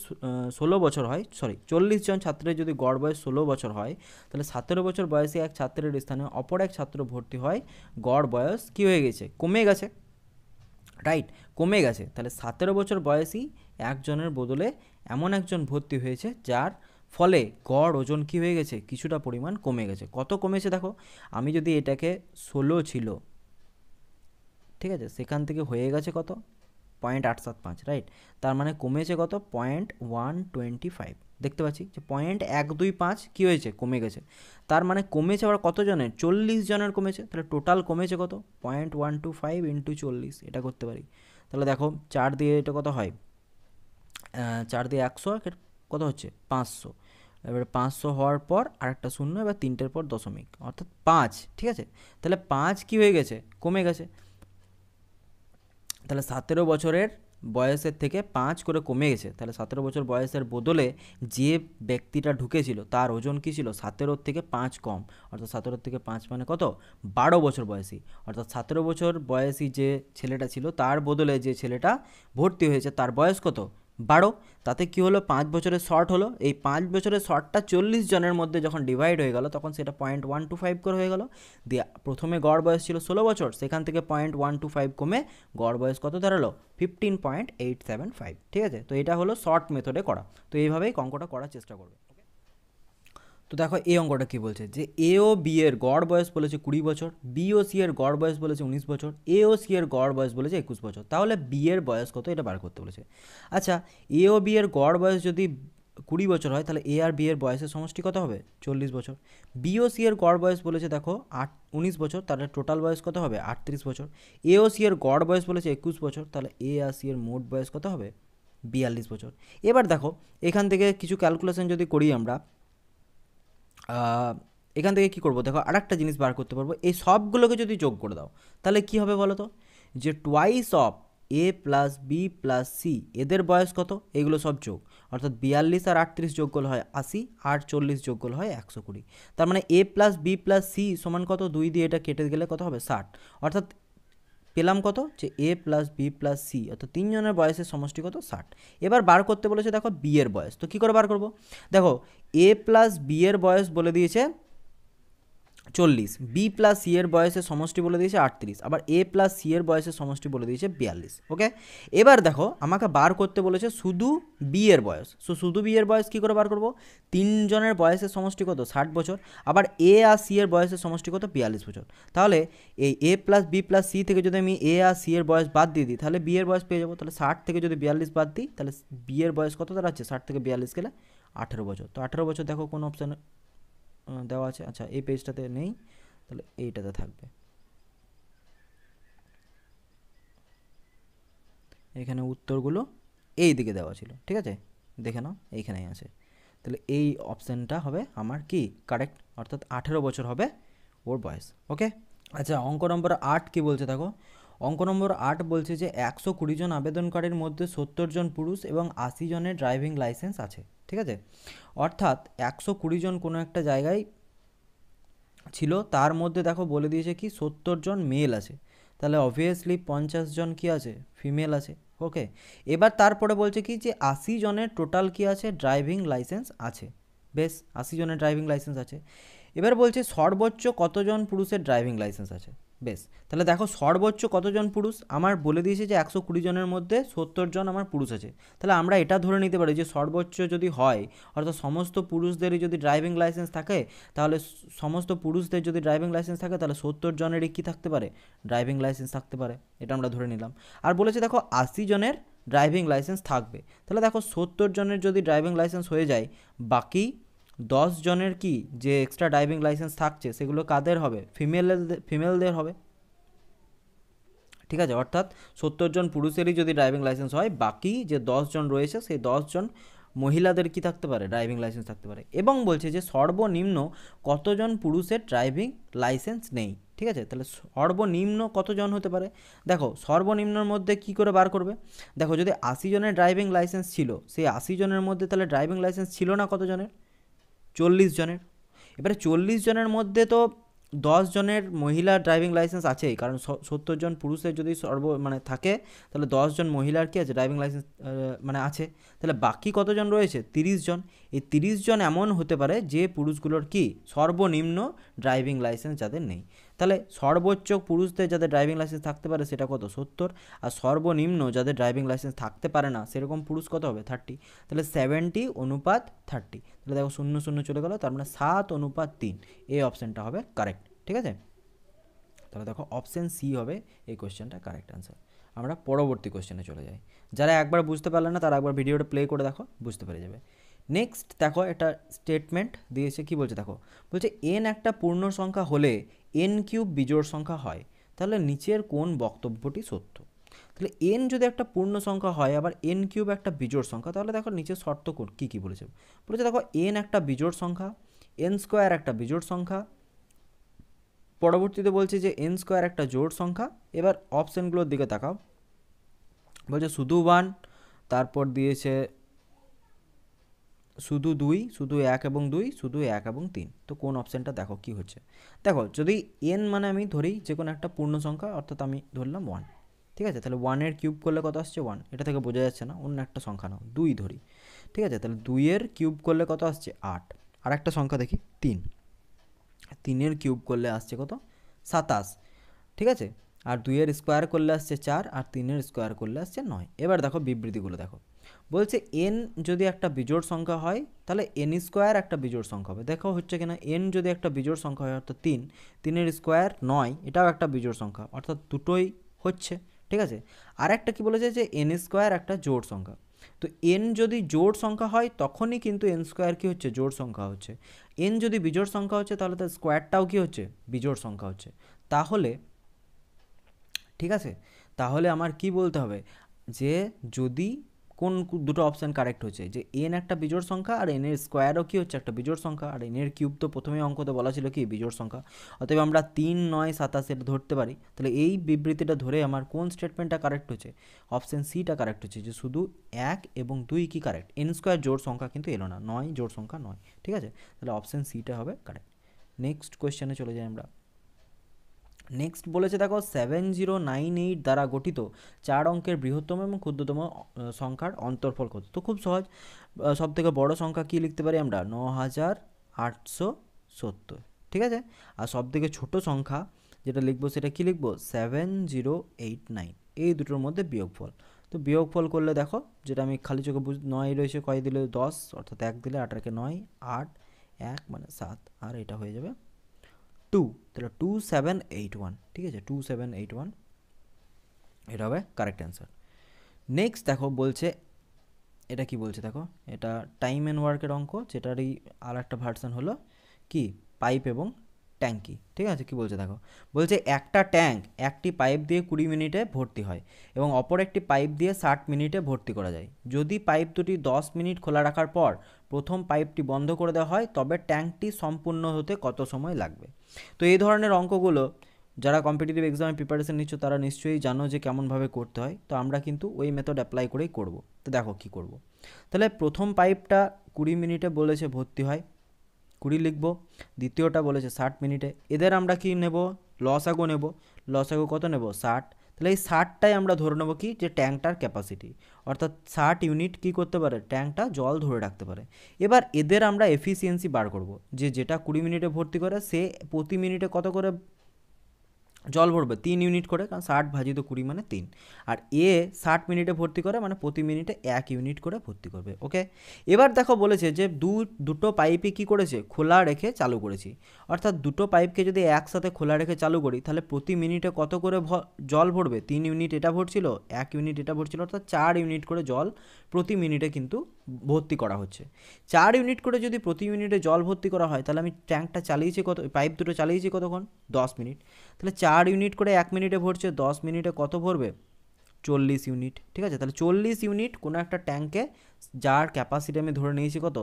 ষোলো বছর হয় সরি চল্লিশ জন ছাত্রের যদি গড় বয়স ষোলো বছর হয় তাহলে সতেরো বছর বয়সে এক ছাত্রের স্থানে অপর এক ছাত্র ভর্তি হয় গড় বয়স কী হয়ে গেছে কমে গেছে রাইট কমে গেছে তাহলে সতেরো বছর বয়সী একজনের বদলে এমন একজন ভর্তি হয়েছে যার ফলে গড় ওজন কী হয়ে গেছে কিছুটা পরিমাণ কমে গেছে কত কমেছে দেখো আমি যদি এটাকে ষোলো ছিল ঠিক আছে সেখান থেকে হয়ে গেছে কত পয়েন্ট আট সাত পাঁচ রাইট তার মানে কমেছে কত পয়েন্ট ওয়ান টোয়েন্টি ফাইভ দেখতে পাচ্ছি যে পয়েন্ট এক দুই পাঁচ কী হয়েছে কমে গেছে তার মানে কমেছে আবার কত জনের চল্লিশ জনের কমেছে তাহলে টোটাল কমেছে কত point one two five into চল্লিশ এটা করতে পারি তাহলে দেখো চার দিয়ে এটা কত হয় চার দিয়ে একশো কত হচ্ছে পাঁচশো এবারে পাঁচশো হওয়ার পর আরেকটা শূন্য এবার তিনটের পর দশমিক অর্থাৎ পাঁচ ঠিক আছে তাহলে পাঁচ কী হয়ে গেছে কমে গেছে তাহলে সতেরো বছরের বয়সের থেকে পাঁচ করে কমে গেছে তাহলে সতেরো বছর বয়সের বদলে যে ব্যক্তিটা ঢুকেছিল তার ওজন কী ছিল সতেরোর থেকে পাঁচ কম অর্থাৎ সতেরোর থেকে পাঁচ মানে কত বারো বছর বয়সী অর্থাৎ সতেরো বছর বয়সী যে ছেলেটা ছিল তার বদলে যে ছেলেটা ভর্তি হয়েছে তার বয়স কত বারো তাতে কি হলো পাঁচ বছরের শর্ট হলো এই পাঁচ বছরের শর্টটা চল্লিশ জনের মধ্যে যখন ডিভাইড হয়ে গেল তখন সেটা পয়েন্ট ওয়ান টু ফাইভ করে হয়ে গেল দিয়ে প্রথমে গড় বয়স ছিল ষোলো বছর সেখান থেকে পয়েন্ট ওয়ান টু ফাইভ কমে গড় বয়স কত দাঁড়ালো fifteen point eight seven five ঠিক আছে তো এটা হলো শর্ট মেথডে করা তো এইভাবেই অঙ্কটা করার চেষ্টা করবে তো দেখো এই অঙ্কটা কী বলছে যে এ ও বি এর গড় বয়স বলেছে কুড়ি বছর বি ও সি এর গড় বয়স বলেছে উনিশ বছর এ ও সি এর গড় বয়স বলেছে একুশ বছর তাহলে বি এর বয়স কত এটা বার করতে বলেছে আচ্ছা এ ও বি এর গড় বয়স যদি কুড়ি বছর হয় তাহলে এ আর বি এর বয়সের সমষ্টি কত হবে চল্লিশ বছর বিওসি এর গড় বয়স বলেছে দেখো আট উনিশ বছর তাহলে টোটাল বয়স কত হবে আটত্রিশ বছর এ ও সি এর গড় বয়স বলেছে একুশ বছর তাহলে এ আর সি এর মোট বয়স কত হবে বিয়াল্লিশ বছর এবার দেখো এখান থেকে কিছু ক্যালকুলেশন যদি করি আমরা এখান থেকে কি করব দেখো আর একটা জিনিস বার করতে পারবো এই সবগুলোকে যদি যোগ করে দাও তাহলে কি হবে বলো তো যে twice of A plus B plus C এদের বয়স কত এগুলো সব যোগ অর্থাৎ বিয়াল্লিশ আর আটত্রিশ যোগ করলে হয় আশি আর চল্লিশ যোগ করলে হয় একশো কুড়ি তার মানে A plus B plus C সমান কত দুই দিয়ে এটা কেটে গেলে কত হবে ষাট অর্থাৎ পেলাম কত যে A plus B plus C অর্থাৎ তিনজনের বয়সের সমষ্টি কত ষাট এবার বার করতে বলেছে দেখো বি এর বয়স তো কী করে বার করবো দেখো এ প্লাস বি এর বয়স বলে দিয়েছে চল্লিশ বি প্লাস সি এর বয়সের সমষ্টি বলে দিয়েছে আটত্রিশ আবার এ প্লাস সি এর বয়সের সমষ্টি বলে দিয়েছে বিয়াল্লিশ ওকে এবার দেখো আমাকে বার করতে বলেছে শুধু বি এর বয়স সো শুধু বি এর বয়স কী করে বার করবো তিনজনের বয়সের সমষ্টি কত ষাট বছর আবার এ আর সি এর বয়সের সমষ্টি কত বিয়াল্লিশ বছর তাহলে এই A plus B plus C থেকে যদি আমি এ আর সি এর বয়স বাদ দিয়ে দিই তাহলে বি এর বয়স পেয়ে যাবো তাহলে ষাট থেকে যদি বিয়াল্লিশ বাদ দিই তাহলে বি এর বয়স কত দাঁড়াচ্ছে ষাট থেকে বিয়াল্লিশ গেলে আঠেরো বছর তো আঠেরো বছর দেখো কোন অপশানে দেওয়া আছে আচ্ছা এই পেজটাতে নেই তাহলে এইটাতে থাকবে এখানে উত্তরগুলো এই দিকে দেওয়া ছিল ঠিক আছে দেখে নাও এইখানেই আছে তাহলে এই অপশানটা হবে আমার কি কারেক্ট অর্থাৎ আঠেরো বছর হবে ওর বয়স ওকে আচ্ছা অঙ্ক নম্বর আট কী বলছে দেখো অঙ্ক নম্বর আট বলছে যে একশো কুড়ি জন আবেদনকারীর মধ্যে সত্তর জন পুরুষ এবং আশি জনের ড্রাইভিং লাইসেন্স আছে ঠিক আছে অর্থাৎ একশো কুড়ি জন কোনো একটা জায়গায় ছিল তার মধ্যে দেখো বলে দিয়েছে কি সত্তর জন মেল আছে তাহলে অবভিয়াসলি পঞ্চাশ জন কি আছে ফিমেল আছে ওকে এবার তারপরে বলছে কি যে আশি জনের টোটাল কি আছে ড্রাইভিং লাইসেন্স আছে বেশ আশি জনের ড্রাইভিং লাইসেন্স আছে এবার বলছে সর্বোচ্চ কতজন পুরুষের ড্রাইভিং লাইসেন্স আছে বেশ তাহলে দেখো সর্বোচ্চ কতজন পুরুষ আমার বলে দিয়েছে যে একশো কুড়ি জনের মধ্যে সত্তর জন আমার পুরুষ আছে তাহলে আমরা এটা ধরে নিতে পারি যে সর্বোচ্চ যদি হয় অর্থাৎ সমস্ত পুরুষদেরই যদি ড্রাইভিং লাইসেন্স থাকে তাহলে সমস্ত পুরুষদের যদি ড্রাইভিং লাইসেন্স থাকে তাহলে সত্তর জনেরই কী থাকতে পারে ড্রাইভিং লাইসেন্স থাকতে পারে এটা আমরা ধরে নিলাম আর বলেছে দেখো আশি জনের ড্রাইভিং লাইসেন্স থাকবে তাহলে দেখো সত্তর জনের যদি ড্রাইভিং লাইসেন্স হয়ে যায় বাকি দশ জনের কি যে এক্সট্রা ড্রাইভিং লাইসেন্স থাকছে সেগুলো কাদের হবে ফিমেলদের ফিমেলদের হবে ঠিক আছে অর্থাৎ সত্তর জন পুরুষেরই যদি ড্রাইভিং লাইসেন্স হয় বাকি যে জন রয়েছে সেই জন মহিলাদের কি থাকতে পারে ড্রাইভিং লাইসেন্স থাকতে পারে এবং বলছে যে সর্বনিম্ন কতজন পুরুষের ড্রাইভিং লাইসেন্স নেই ঠিক আছে তাহলে সর্বনিম্ন কতজন হতে পারে দেখো সর্বনিম্নর মধ্যে কি করে বার করবে দেখো যদি আশি জনের ড্রাইভিং লাইসেন্স ছিল সেই আশি জনের মধ্যে তাহলে ড্রাইভিং লাইসেন্স ছিল না কতজনের চল্লিশ জনের এবারে চল্লিশ জনের মধ্যে তো দশ জনের মহিলা ড্রাইভিং লাইসেন্স আছেই কারণ সত্তর জন পুরুষের যদি সর্ব মানে থাকে তাহলে দশজন মহিলার কি আছে ড্রাইভিং লাইসেন্স মানে আছে তাহলে বাকি কতজন রয়েছে তিরিশ জন এই তিরিশ জন এমন হতে পারে যে পুরুষগুলোর কি সর্বনিম্ন ড্রাইভিং লাইসেন্স যাদের নেই তাহলে সর্বোচ্চ পুরুষদের যাদের ড্রাইভিং লাইসেন্স থাকতে পারে সেটা কত সত্তর আর সর্বনিম্ন যাদের ড্রাইভিং লাইসেন্স থাকতে পারে না সেরকম পুরুষ কত হবে থার্টি তাহলে সেভেন্টি অনুপাত থার্টি তাহলে দেখো শূন্য শূন্য চলে গেলো তার মানে সাত অনুপাত তিন এই অপশানটা হবে কারেক্ট ঠিক আছে তাহলে দেখো অপশান সি হবে এই কোয়েশ্চেনটা কারেক্ট অ্যান্সার আমরা পরবর্তী কোশ্চেনে চলে যাই যারা একবার বুঝতে পারলে না তারা একবার ভিডিওটা প্লে করে দেখো বুঝতে পেরে যাবে নেক্সট দেখো একটা স্টেটমেন্ট দিয়েছে কি বলছে দেখো বলছে এন একটা পূর্ণ সংখ্যা হলে এন কিউব বিজোড় সংখ্যা হয় তাহলে নিচের কোন বক্তব্যটি সত্য তাহলে এন যদি একটা পূর্ণ সংখ্যা হয় আবার এন কিউব একটা বিজোড় সংখ্যা তাহলে দেখো নিচের শর্ত কী কী বলেছে বলেছে দেখো এন একটা বিজোড় সংখ্যা এন স্কোয়ার একটা বিজোড় সংখ্যা পরবর্তীতে বলছে যে এন স্কোয়ার একটা জোড় সংখ্যা এবার অপশানগুলোর দিকে তাকাও বলছে শুধু ওয়ান তারপর দিয়েছে শুধু দুই শুধু এক এবং দুই শুধু এক এবং তিন তো কোন অপশানটা দেখো কি হচ্ছে দেখো যদি এন মানে আমি ধরি যে কোনো একটা পূর্ণ সংখ্যা অর্থাৎ আমি ধরলাম ওয়ান ঠিক আছে তাহলে ওয়ানের কিউব করলে কত আসছে ওয়ান এটা থেকে বোঝা যাচ্ছে না অন্য একটা সংখ্যা নাও দুই ধরি ঠিক আছে তাহলে দুইয়ের কিউব করলে কত আসছে আট আর একটা সংখ্যা দেখি তিন তিনের কিউব করলে আসছে কত সাতাশ ঠিক আছে আর দুইয়ের স্কোয়ার করলে আসছে চার আর তিনের স্কোয়ার করলে আসছে নয় এবার দেখো বিবৃতিগুলো দেখো বলছে এন যদি একটা বিজোড় সংখ্যা হয় তাহলে এন স্কোয়ার একটা বিজোড় সংখ্যা হবে দেখো হচ্ছে কিনা এন যদি একটা বিজোড় সংখ্যা হয় অর্থাৎ তিন তিনের স্কোয়ার নয় এটাও একটা বিজোড় সংখ্যা অর্থাৎ দুটোই হচ্ছে ঠিক আছে আর একটা কী বলেছে যে এন স্কোয়ার একটা জোড় সংখ্যা তো এন যদি জোর সংখ্যা হয় তখনই কিন্তু এন স্কোয়ার কী হচ্ছে জোর সংখ্যা হচ্ছে এন যদি বিজোড় সংখ্যা হচ্ছে তাহলে তার স্কোয়ারটাও কী হচ্ছে বিজোড় সংখ্যা হচ্ছে তাহলে ঠিক আছে তাহলে আমার কি বলতে হবে যে যদি কোন দুটো অপশান কারেক্ট হচ্ছে যে এন একটা বিজোড় সংখ্যা আর এনের স্কোয়ারও কী হচ্ছে একটা বিজোড় সংখ্যা আর এনের কিউব তো প্রথমেই অঙ্কতে বলা ছিল কি বিজোড় সংখ্যা অতএব আমরা তিন নয় সাতাশের ধরতে পারি তাহলে এই বিবৃতিটা ধরে আমার কোন স্টেটমেন্টটা কারেক্ট হচ্ছে অপশান সিটা কারেক্ট হচ্ছে যে শুধু এক এবং দুই কি কারেক্ট এন স্কোয়ার জোড় সংখ্যা কিন্তু এলো না নয় জোড় সংখ্যা নয় ঠিক আছে তাহলে অপশান সিটা হবে কারেক্ট নেক্সট কোয়েশ্চানে চলে যাই আমরা নেক্সট বলেছে দেখো সেভেন জিরো নাইন এইট দ্বারা গঠিত চার অঙ্কের বৃহত্তম এবং ক্ষুদ্রতম সংখ্যার অন্তর্ফল কত তো খুব সহজ সব থেকে বড় সংখ্যা কী লিখতে পারি আমরা ন হাজার আটশো সত্তর ঠিক আছে আর সব থেকে ছোটো সংখ্যা যেটা লিখবো সেটা কী লিখবো সেভেন জিরো এইট নাইন এই দুটোর মধ্যে বিয়োগফল তো বিয়োগফল করলে দেখো যেটা আমি খালি চোখে বুঝ নয় রয়েছে কয় দিলে দশ অর্থাৎ এক দিলে আট নয় আট এক মানে সাত আর এটা হয়ে যাবে টু তাহলে টু সেভেন এইট ওয়ান ঠিক আছে টু সেভেন এইট ওয়ান এটা হবে কারেক্ট অ্যান্সার নেক্সট দেখো বলছে এটা কি বলছে দেখো এটা টাইম অ্যান্ড ওয়ার্কের অঙ্ক যেটারই আর একটা ভার্সন হলো কি পাইপ এবং ট্যাঙ্কি ঠিক আছে কি বলছে দেখো বলছে একটা ট্যাঙ্ক একটি পাইপ দিয়ে কুড়ি মিনিটে ভর্তি হয় এবং অপর একটি পাইপ দিয়ে ষাট মিনিটে ভর্তি করা যায় যদি পাইপ দুটি দশ মিনিট খোলা রাখার পর প্রথম পাইপটি বন্ধ করে দেওয়া হয় তবে ট্যাঙ্কটি সম্পূর্ণ হতে কত সময় লাগবে তো এই ধরনের অঙ্কগুলো যারা কম্পিটিটিভ এক্সামে প্রিপারেশন নিচ্ছ তারা নিশ্চয়ই জানো যে কেমনভাবে করতে হয় তো আমরা কিন্তু ওই মেথড অ্যাপ্লাই করেই করব তো দেখো কি করব। তাহলে প্রথম পাইপটা কুড়ি মিনিটে বলেছে ভর্তি হয় কুড়ি লিখব দ্বিতীয়টা বলেছে ষাট মিনিটে এদের আমরা কি নেব লসাগো নেব লসাগো কত নেব ষাট তাহলে এই ষাটটাই আমরা ধরে নেবো কি যে ট্যাঙ্কটার ক্যাপাসিটি অর্থাৎ ষাট ইউনিট কি করতে পারে ট্যাঙ্কটা জল ধরে রাখতে পারে এবার এদের আমরা এফিসিয়েন্সি বার করব যে যেটা কুড়ি মিনিটে ভর্তি করে সে প্রতি মিনিটে কত করে জল ভরবে তিন ইউনিট করে কারণ ষাট ভাজিত কুড়ি মানে তিন আর এ ষাট মিনিটে ভর্তি করে মানে প্রতি মিনিটে এক ইউনিট করে ভর্তি করবে ওকে এবার দেখো বলেছে যে দু দুটো পাইপই কি করেছে খোলা রেখে চালু করেছি অর্থাৎ দুটো পাইপকে যদি একসাথে খোলা রেখে চালু করি তাহলে প্রতি মিনিটে কত করে জল ভরবে তিন ইউনিট এটা ভরছিল এক ইউনিট এটা ভরছিল অর্থাৎ চার ইউনিট করে জল প্রতি মিনিটে কিন্তু ভর্তি করা হচ্ছে চার ইউনিট করে যদি প্রতি মিনিটে জল ভর্তি করা হয় তাহলে আমি ট্যাঙ্কটা চালিয়েছি কত পাইপ দুটো চালিয়েছি কতক্ষণ দশ মিনিট তাহলে চার ইউনিট করে এক মিনিটে ভরছে দশ মিনিটে কত ভরবে চল্লিশ ইউনিট ঠিক আছে তাহলে চল্লিশ ইউনিট কোনো একটা ট্যাঙ্কে যার ক্যাপাসিটি আমি ধরে নিয়েছি কত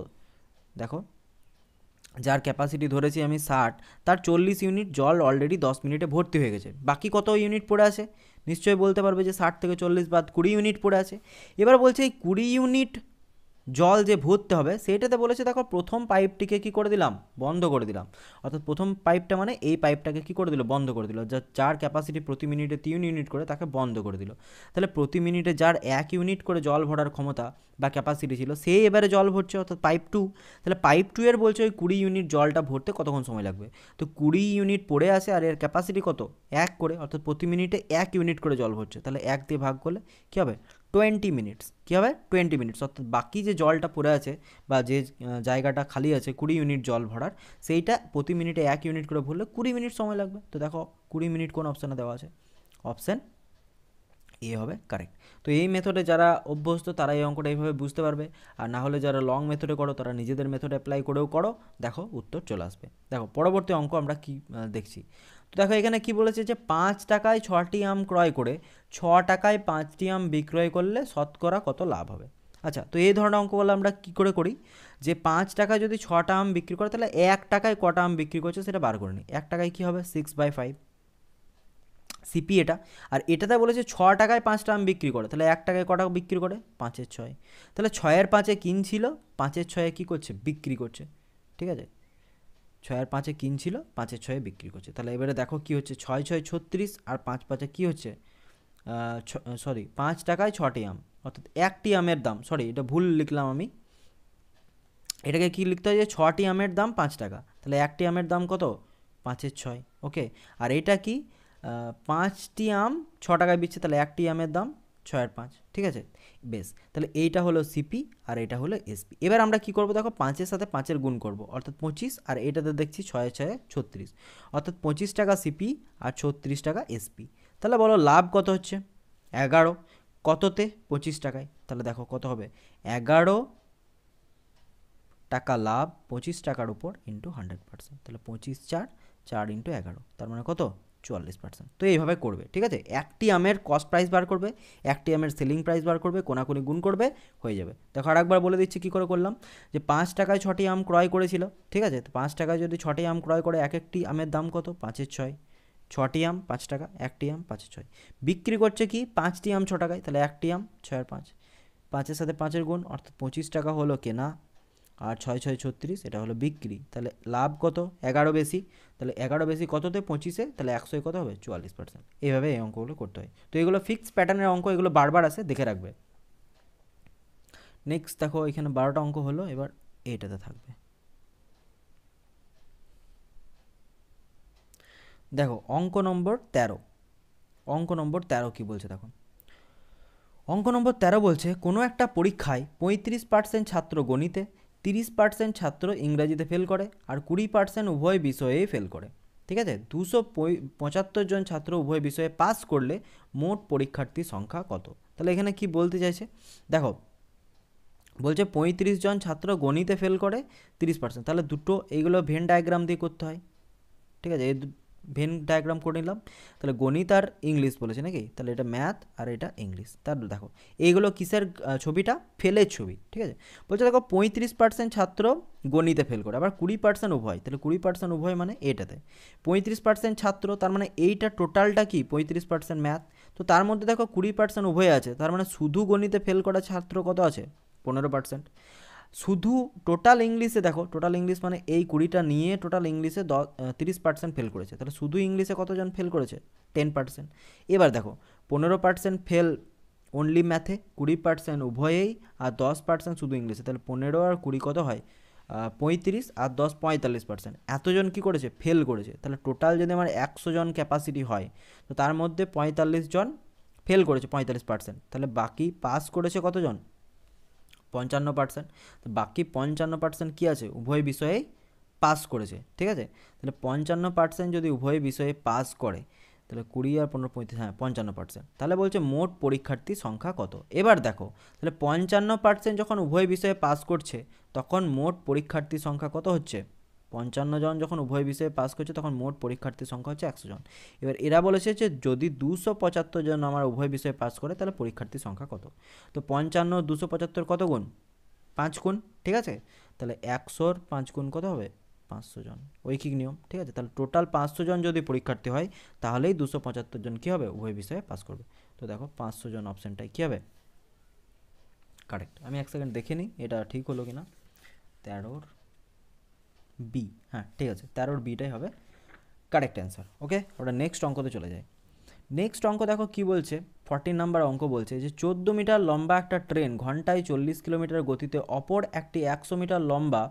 দেখো যার ক্যাপাসিটি ধরেছি আমি ষাট তার চল্লিশ ইউনিট জল অলরেডি দশ মিনিটে ভর্তি হয়ে গেছে বাকি কত ইউনিট পড়ে আছে নিশ্চয়ই বলতে পারবে যে ষাট থেকে চল্লিশ বাদ কুড়ি ইউনিট পড়ে আছে এবার বলছে এই কুড়ি ইউনিট জল যে ভরতে হবে সেইটাতে বলেছে দেখো প্রথম পাইপটিকে কি করে দিলাম বন্ধ করে দিলাম অর্থাৎ প্রথম পাইপটা মানে এই পাইপটাকে কি করে দিল বন্ধ করে দিল যা যার ক্যাপাসিটি প্রতি মিনিটে তিন ইউনিট করে তাকে বন্ধ করে দিল তাহলে প্রতি মিনিটে যার এক ইউনিট করে জল ভরার ক্ষমতা বা ক্যাপাসিটি ছিল সে এবারে জল ভরছে অর্থাৎ পাইপ টু তাহলে পাইপ টু এর বলছে ওই কুড়ি ইউনিট জলটা ভরতে কতক্ষণ সময় লাগবে তো কুড়ি ইউনিট পড়ে আসে আর এর ক্যাপাসিটি কত এক করে অর্থাৎ প্রতি মিনিটে এক ইউনিট করে জল ভরছে তাহলে এক দিয়ে ভাগ করলে কী হবে টোয়েন্টি মিনিটস কী হবে টোয়েন্টি মিনিটস অর্থাৎ বাকি যে জলটা পড়ে আছে বা যে জায়গাটা খালি আছে কুড়ি ইউনিট জল ভরার সেইটা প্রতি মিনিটে এক ইউনিট করে ভরলে কুড়ি মিনিট সময় লাগবে তো দেখো কুড়ি মিনিট কোন অপশানে দেওয়া আছে অপশান এ হবে কারেক্ট তো এই মেথডে যারা অভ্যস্ত তারা এই অঙ্কটা এইভাবে বুঝতে পারবে আর না হলে যারা লং মেথডে করো তারা নিজেদের মেথড অ্যাপ্লাই করেও করো দেখো উত্তর চলে আসবে দেখো পরবর্তী অঙ্ক আমরা কি দেখছি তো দেখো এখানে কি বলেছে যে পাঁচ টাকায় ছটি আম ক্রয় করে ছ টাকায় পাঁচটি আম বিক্রয় করলে শতকরা কত লাভ হবে আচ্ছা তো এই ধরনের অঙ্কগুলো আমরা কী করে করি যে পাঁচ টাকায় যদি ছটা আম বিক্রি করে তাহলে এক টাকায় কটা আম বিক্রি করছে সেটা বার করে নিই এক টাকায় কী হবে সিক্স বাই ফাইভ সিপি এটা আর এটাতে বলেছে ছ টাকায় পাঁচটা আম বিক্রি করে তাহলে এক টাকায় কটা বিক্রি করে পাঁচের ছয় তাহলে ছয়ের পাঁচে কিনছিল পাঁচের ছয়ে কী করছে বিক্রি করছে ঠিক আছে ছয় আর পাঁচে কিনছিল পাঁচে ছয়ে বিক্রি করছে তাহলে এবারে দেখো কী হচ্ছে ছয় ছয় ছত্রিশ আর পাঁচ পাঁচে কী হচ্ছে সরি পাঁচ টাকায় ছটি আম অর্থাৎ একটি আমের দাম সরি এটা ভুল লিখলাম আমি এটাকে কী লিখতে হয় যে ছটি আমের দাম পাঁচ টাকা তাহলে একটি আমের দাম কত পাঁচের ছয় ওকে আর এটা কি পাঁচটি আম ছ টাকায় বিচ্ছে তাহলে একটি আমের দাম ছয় আর পাঁচ ঠিক আছে বেশ তাহলে এইটা হলো সিপি আর এটা হলো এসপি এবার আমরা কি করব দেখো পাঁচের সাথে পাঁচের গুণ করব অর্থাৎ পঁচিশ আর এটাতে দেখছি ছয় ছয় ছত্রিশ অর্থাৎ পঁচিশ টাকা সিপি আর ছত্রিশ টাকা এসপি তাহলে বলো লাভ কত হচ্ছে এগারো কততে পঁচিশ টাকায় তাহলে দেখো কত হবে এগারো টাকা লাভ পঁচিশ টাকার উপর ইন্টু হান্ড্রেড পার্সেন্ট তাহলে পঁচিশ চার চার ইন্টু এগারো তার মানে কত চুয়াল্লিশ পার্সেন্ট তো এইভাবে করবে ঠিক আছে একটি আমের কস্ট প্রাইস বার করবে একটি আমের সেলিং প্রাইস বার করবে কোনাকুনি গুণ করবে হয়ে যাবে দেখো আর একবার বলে দিচ্ছি কী করে করলাম যে পাঁচ টাকায় ছটি আম ক্রয় করেছিল ঠিক আছে তো পাঁচ টাকায় যদি ছটি আম ক্রয় করে এক একটি আমের দাম কত পাঁচের ছয় ছটি আম পাঁচ টাকা একটি আম পাঁচের ছয় বিক্রি করছে কি পাঁচটি আম ছ টাকায় তাহলে একটি আম ছয়ের পাঁচ পাঁচের সাথে পাঁচের গুণ অর্থাৎ পঁচিশ টাকা হলো কেনা আর ছয় ছয় ছত্রিশ এটা হলো বিক্রি তাহলে লাভ কত এগারো বেশি তাহলে এগারো বেশি কততে পঁচিশে তাহলে একশোয় কত হবে চুয়াল্লিশ পার্সেন্ট এইভাবে এই অঙ্কগুলো করতে হয় তো এগুলো ফিক্সড প্যাটার্নের অঙ্ক এগুলো বারবার আসে দেখে রাখবে নেক্সট দেখো এখানে বারোটা অঙ্ক হলো এবার এটাতে থাকবে দেখো অঙ্ক নম্বর তেরো অঙ্ক নম্বর তেরো কী বলছে দেখো অঙ্ক নম্বর তেরো বলছে কোনো একটা পরীক্ষায় পঁয়ত্রিশ পার্সেন্ট ছাত্র গণিতে তিরিশ পার্সেন্ট ছাত্র ইংরাজিতে ফেল করে আর কুড়ি পার্সেন্ট উভয় বিষয়েই ফেল করে ঠিক আছে দুশো পঁচাত্তর জন ছাত্র উভয় বিষয়ে পাস করলে মোট পরীক্ষার্থীর সংখ্যা কত তাহলে এখানে কি বলতে চাইছে দেখো বলছে পঁয়ত্রিশ জন ছাত্র গণিতে ফেল করে তিরিশ পার্সেন্ট তাহলে দুটো এইগুলো ভেন ডায়াগ্রাম দিয়ে করতে হয় ঠিক আছে এই ভেন ডায়াগ্রাম করে নিলাম তাহলে গণিত আর ইংলিশ বলেছে নাকি তাহলে এটা ম্যাথ আর এটা ইংলিশ তার দেখো এইগুলো কিসের ছবিটা ফেলের ছবি ঠিক আছে বলছে দেখো পঁয়ত্রিশ পার্সেন্ট ছাত্র গণিতে ফেল করে আবার কুড়ি পার্সেন্ট উভয় তাহলে কুড়ি পার্সেন্ট উভয় মানে এটাতে পঁয়ত্রিশ পার্সেন্ট ছাত্র তার মানে এইটা টোটালটা কি পঁয়ত্রিশ পার্সেন্ট ম্যাথ তো তার মধ্যে দেখো কুড়ি পার্সেন্ট উভয় আছে তার মানে শুধু গণিতে ফেল করা ছাত্র কত আছে পনেরো পার্সেন্ট শুধু টোটাল ইংলিশে দেখো টোটাল ইংলিশ মানে এই কুড়িটা নিয়ে টোটাল ইংলিশে দ তিরিশ পার্সেন্ট ফেল করেছে তাহলে শুধু ইংলিশে কতজন ফেল করেছে টেন পার্সেন্ট এবার দেখো পনেরো পার্সেন্ট ফেল অনলি ম্যাথে কুড়ি পার্সেন্ট উভয়েই আর দশ পার্সেন্ট শুধু ইংলিশে তাহলে পনেরো আর কুড়ি কত হয় পঁয়ত্রিশ আর দশ পঁয়তাল্লিশ পার্সেন্ট এতজন কী করেছে ফেল করেছে তাহলে টোটাল যদি আমার একশো জন ক্যাপাসিটি হয় তো তার মধ্যে পঁয়তাল্লিশ জন ফেল করেছে পঁয়তাল্লিশ পার্সেন্ট তাহলে বাকি পাস করেছে কতজন পঞ্চান্ন পার্সেন্ট তো বাকি পঞ্চান্ন পার্সেন্ট কী আছে উভয় বিষয়েই পাস করেছে ঠিক আছে তাহলে পঞ্চান্ন পার্সেন্ট যদি উভয় বিষয়ে পাস করে তাহলে কুড়ি আর পনেরো পঁয়ত্রিশ হ্যাঁ পঞ্চান্ন পার্সেন্ট তাহলে বলছে মোট পরীক্ষার্থী সংখ্যা কত এবার দেখো তাহলে পঞ্চান্ন পার্সেন্ট যখন উভয় বিষয়ে পাস করছে তখন মোট পরীক্ষার্থী সংখ্যা কত হচ্ছে পঞ্চান্ন জন যখন উভয় বিষয়ে পাস করছে তখন মোট পরীক্ষার্থীর সংখ্যা হচ্ছে একশো জন এবার এরা বলেছে যে যদি দুশো পঁচাত্তর জন আমার উভয় বিষয়ে পাস করে তাহলে পরীক্ষার্থীর সংখ্যা কত তো পঞ্চান্ন দুশো পঁচাত্তর কত গুণ পাঁচ গুণ ঠিক আছে তাহলে একশোর পাঁচ গুণ কত হবে পাঁচশো জন ঐকিক নিয়ম ঠিক আছে তাহলে টোটাল পাঁচশো জন যদি পরীক্ষার্থী হয় তাহলেই দুশো পঁচাত্তর জন কী হবে উভয় বিষয়ে পাস করবে তো দেখো পাঁচশো জন অপশানটাই কী হবে কারেক্ট আমি এক সেকেন্ড দেখে নিই এটা ঠিক হলো কিনা তেরোর বি হ্যাঁ ঠিক আছে তেরোর বিটাই হবে কারেক্ট অ্যান্সার ওকে ওটা নেক্সট অঙ্কতে চলে যায় নেক্সট অঙ্ক দেখো কি বলছে ফর্টিন নাম্বার অঙ্ক বলছে যে চোদ্দো মিটার লম্বা একটা ট্রেন ঘন্টায় চল্লিশ কিলোমিটার গতিতে অপর একটি একশো মিটার লম্বা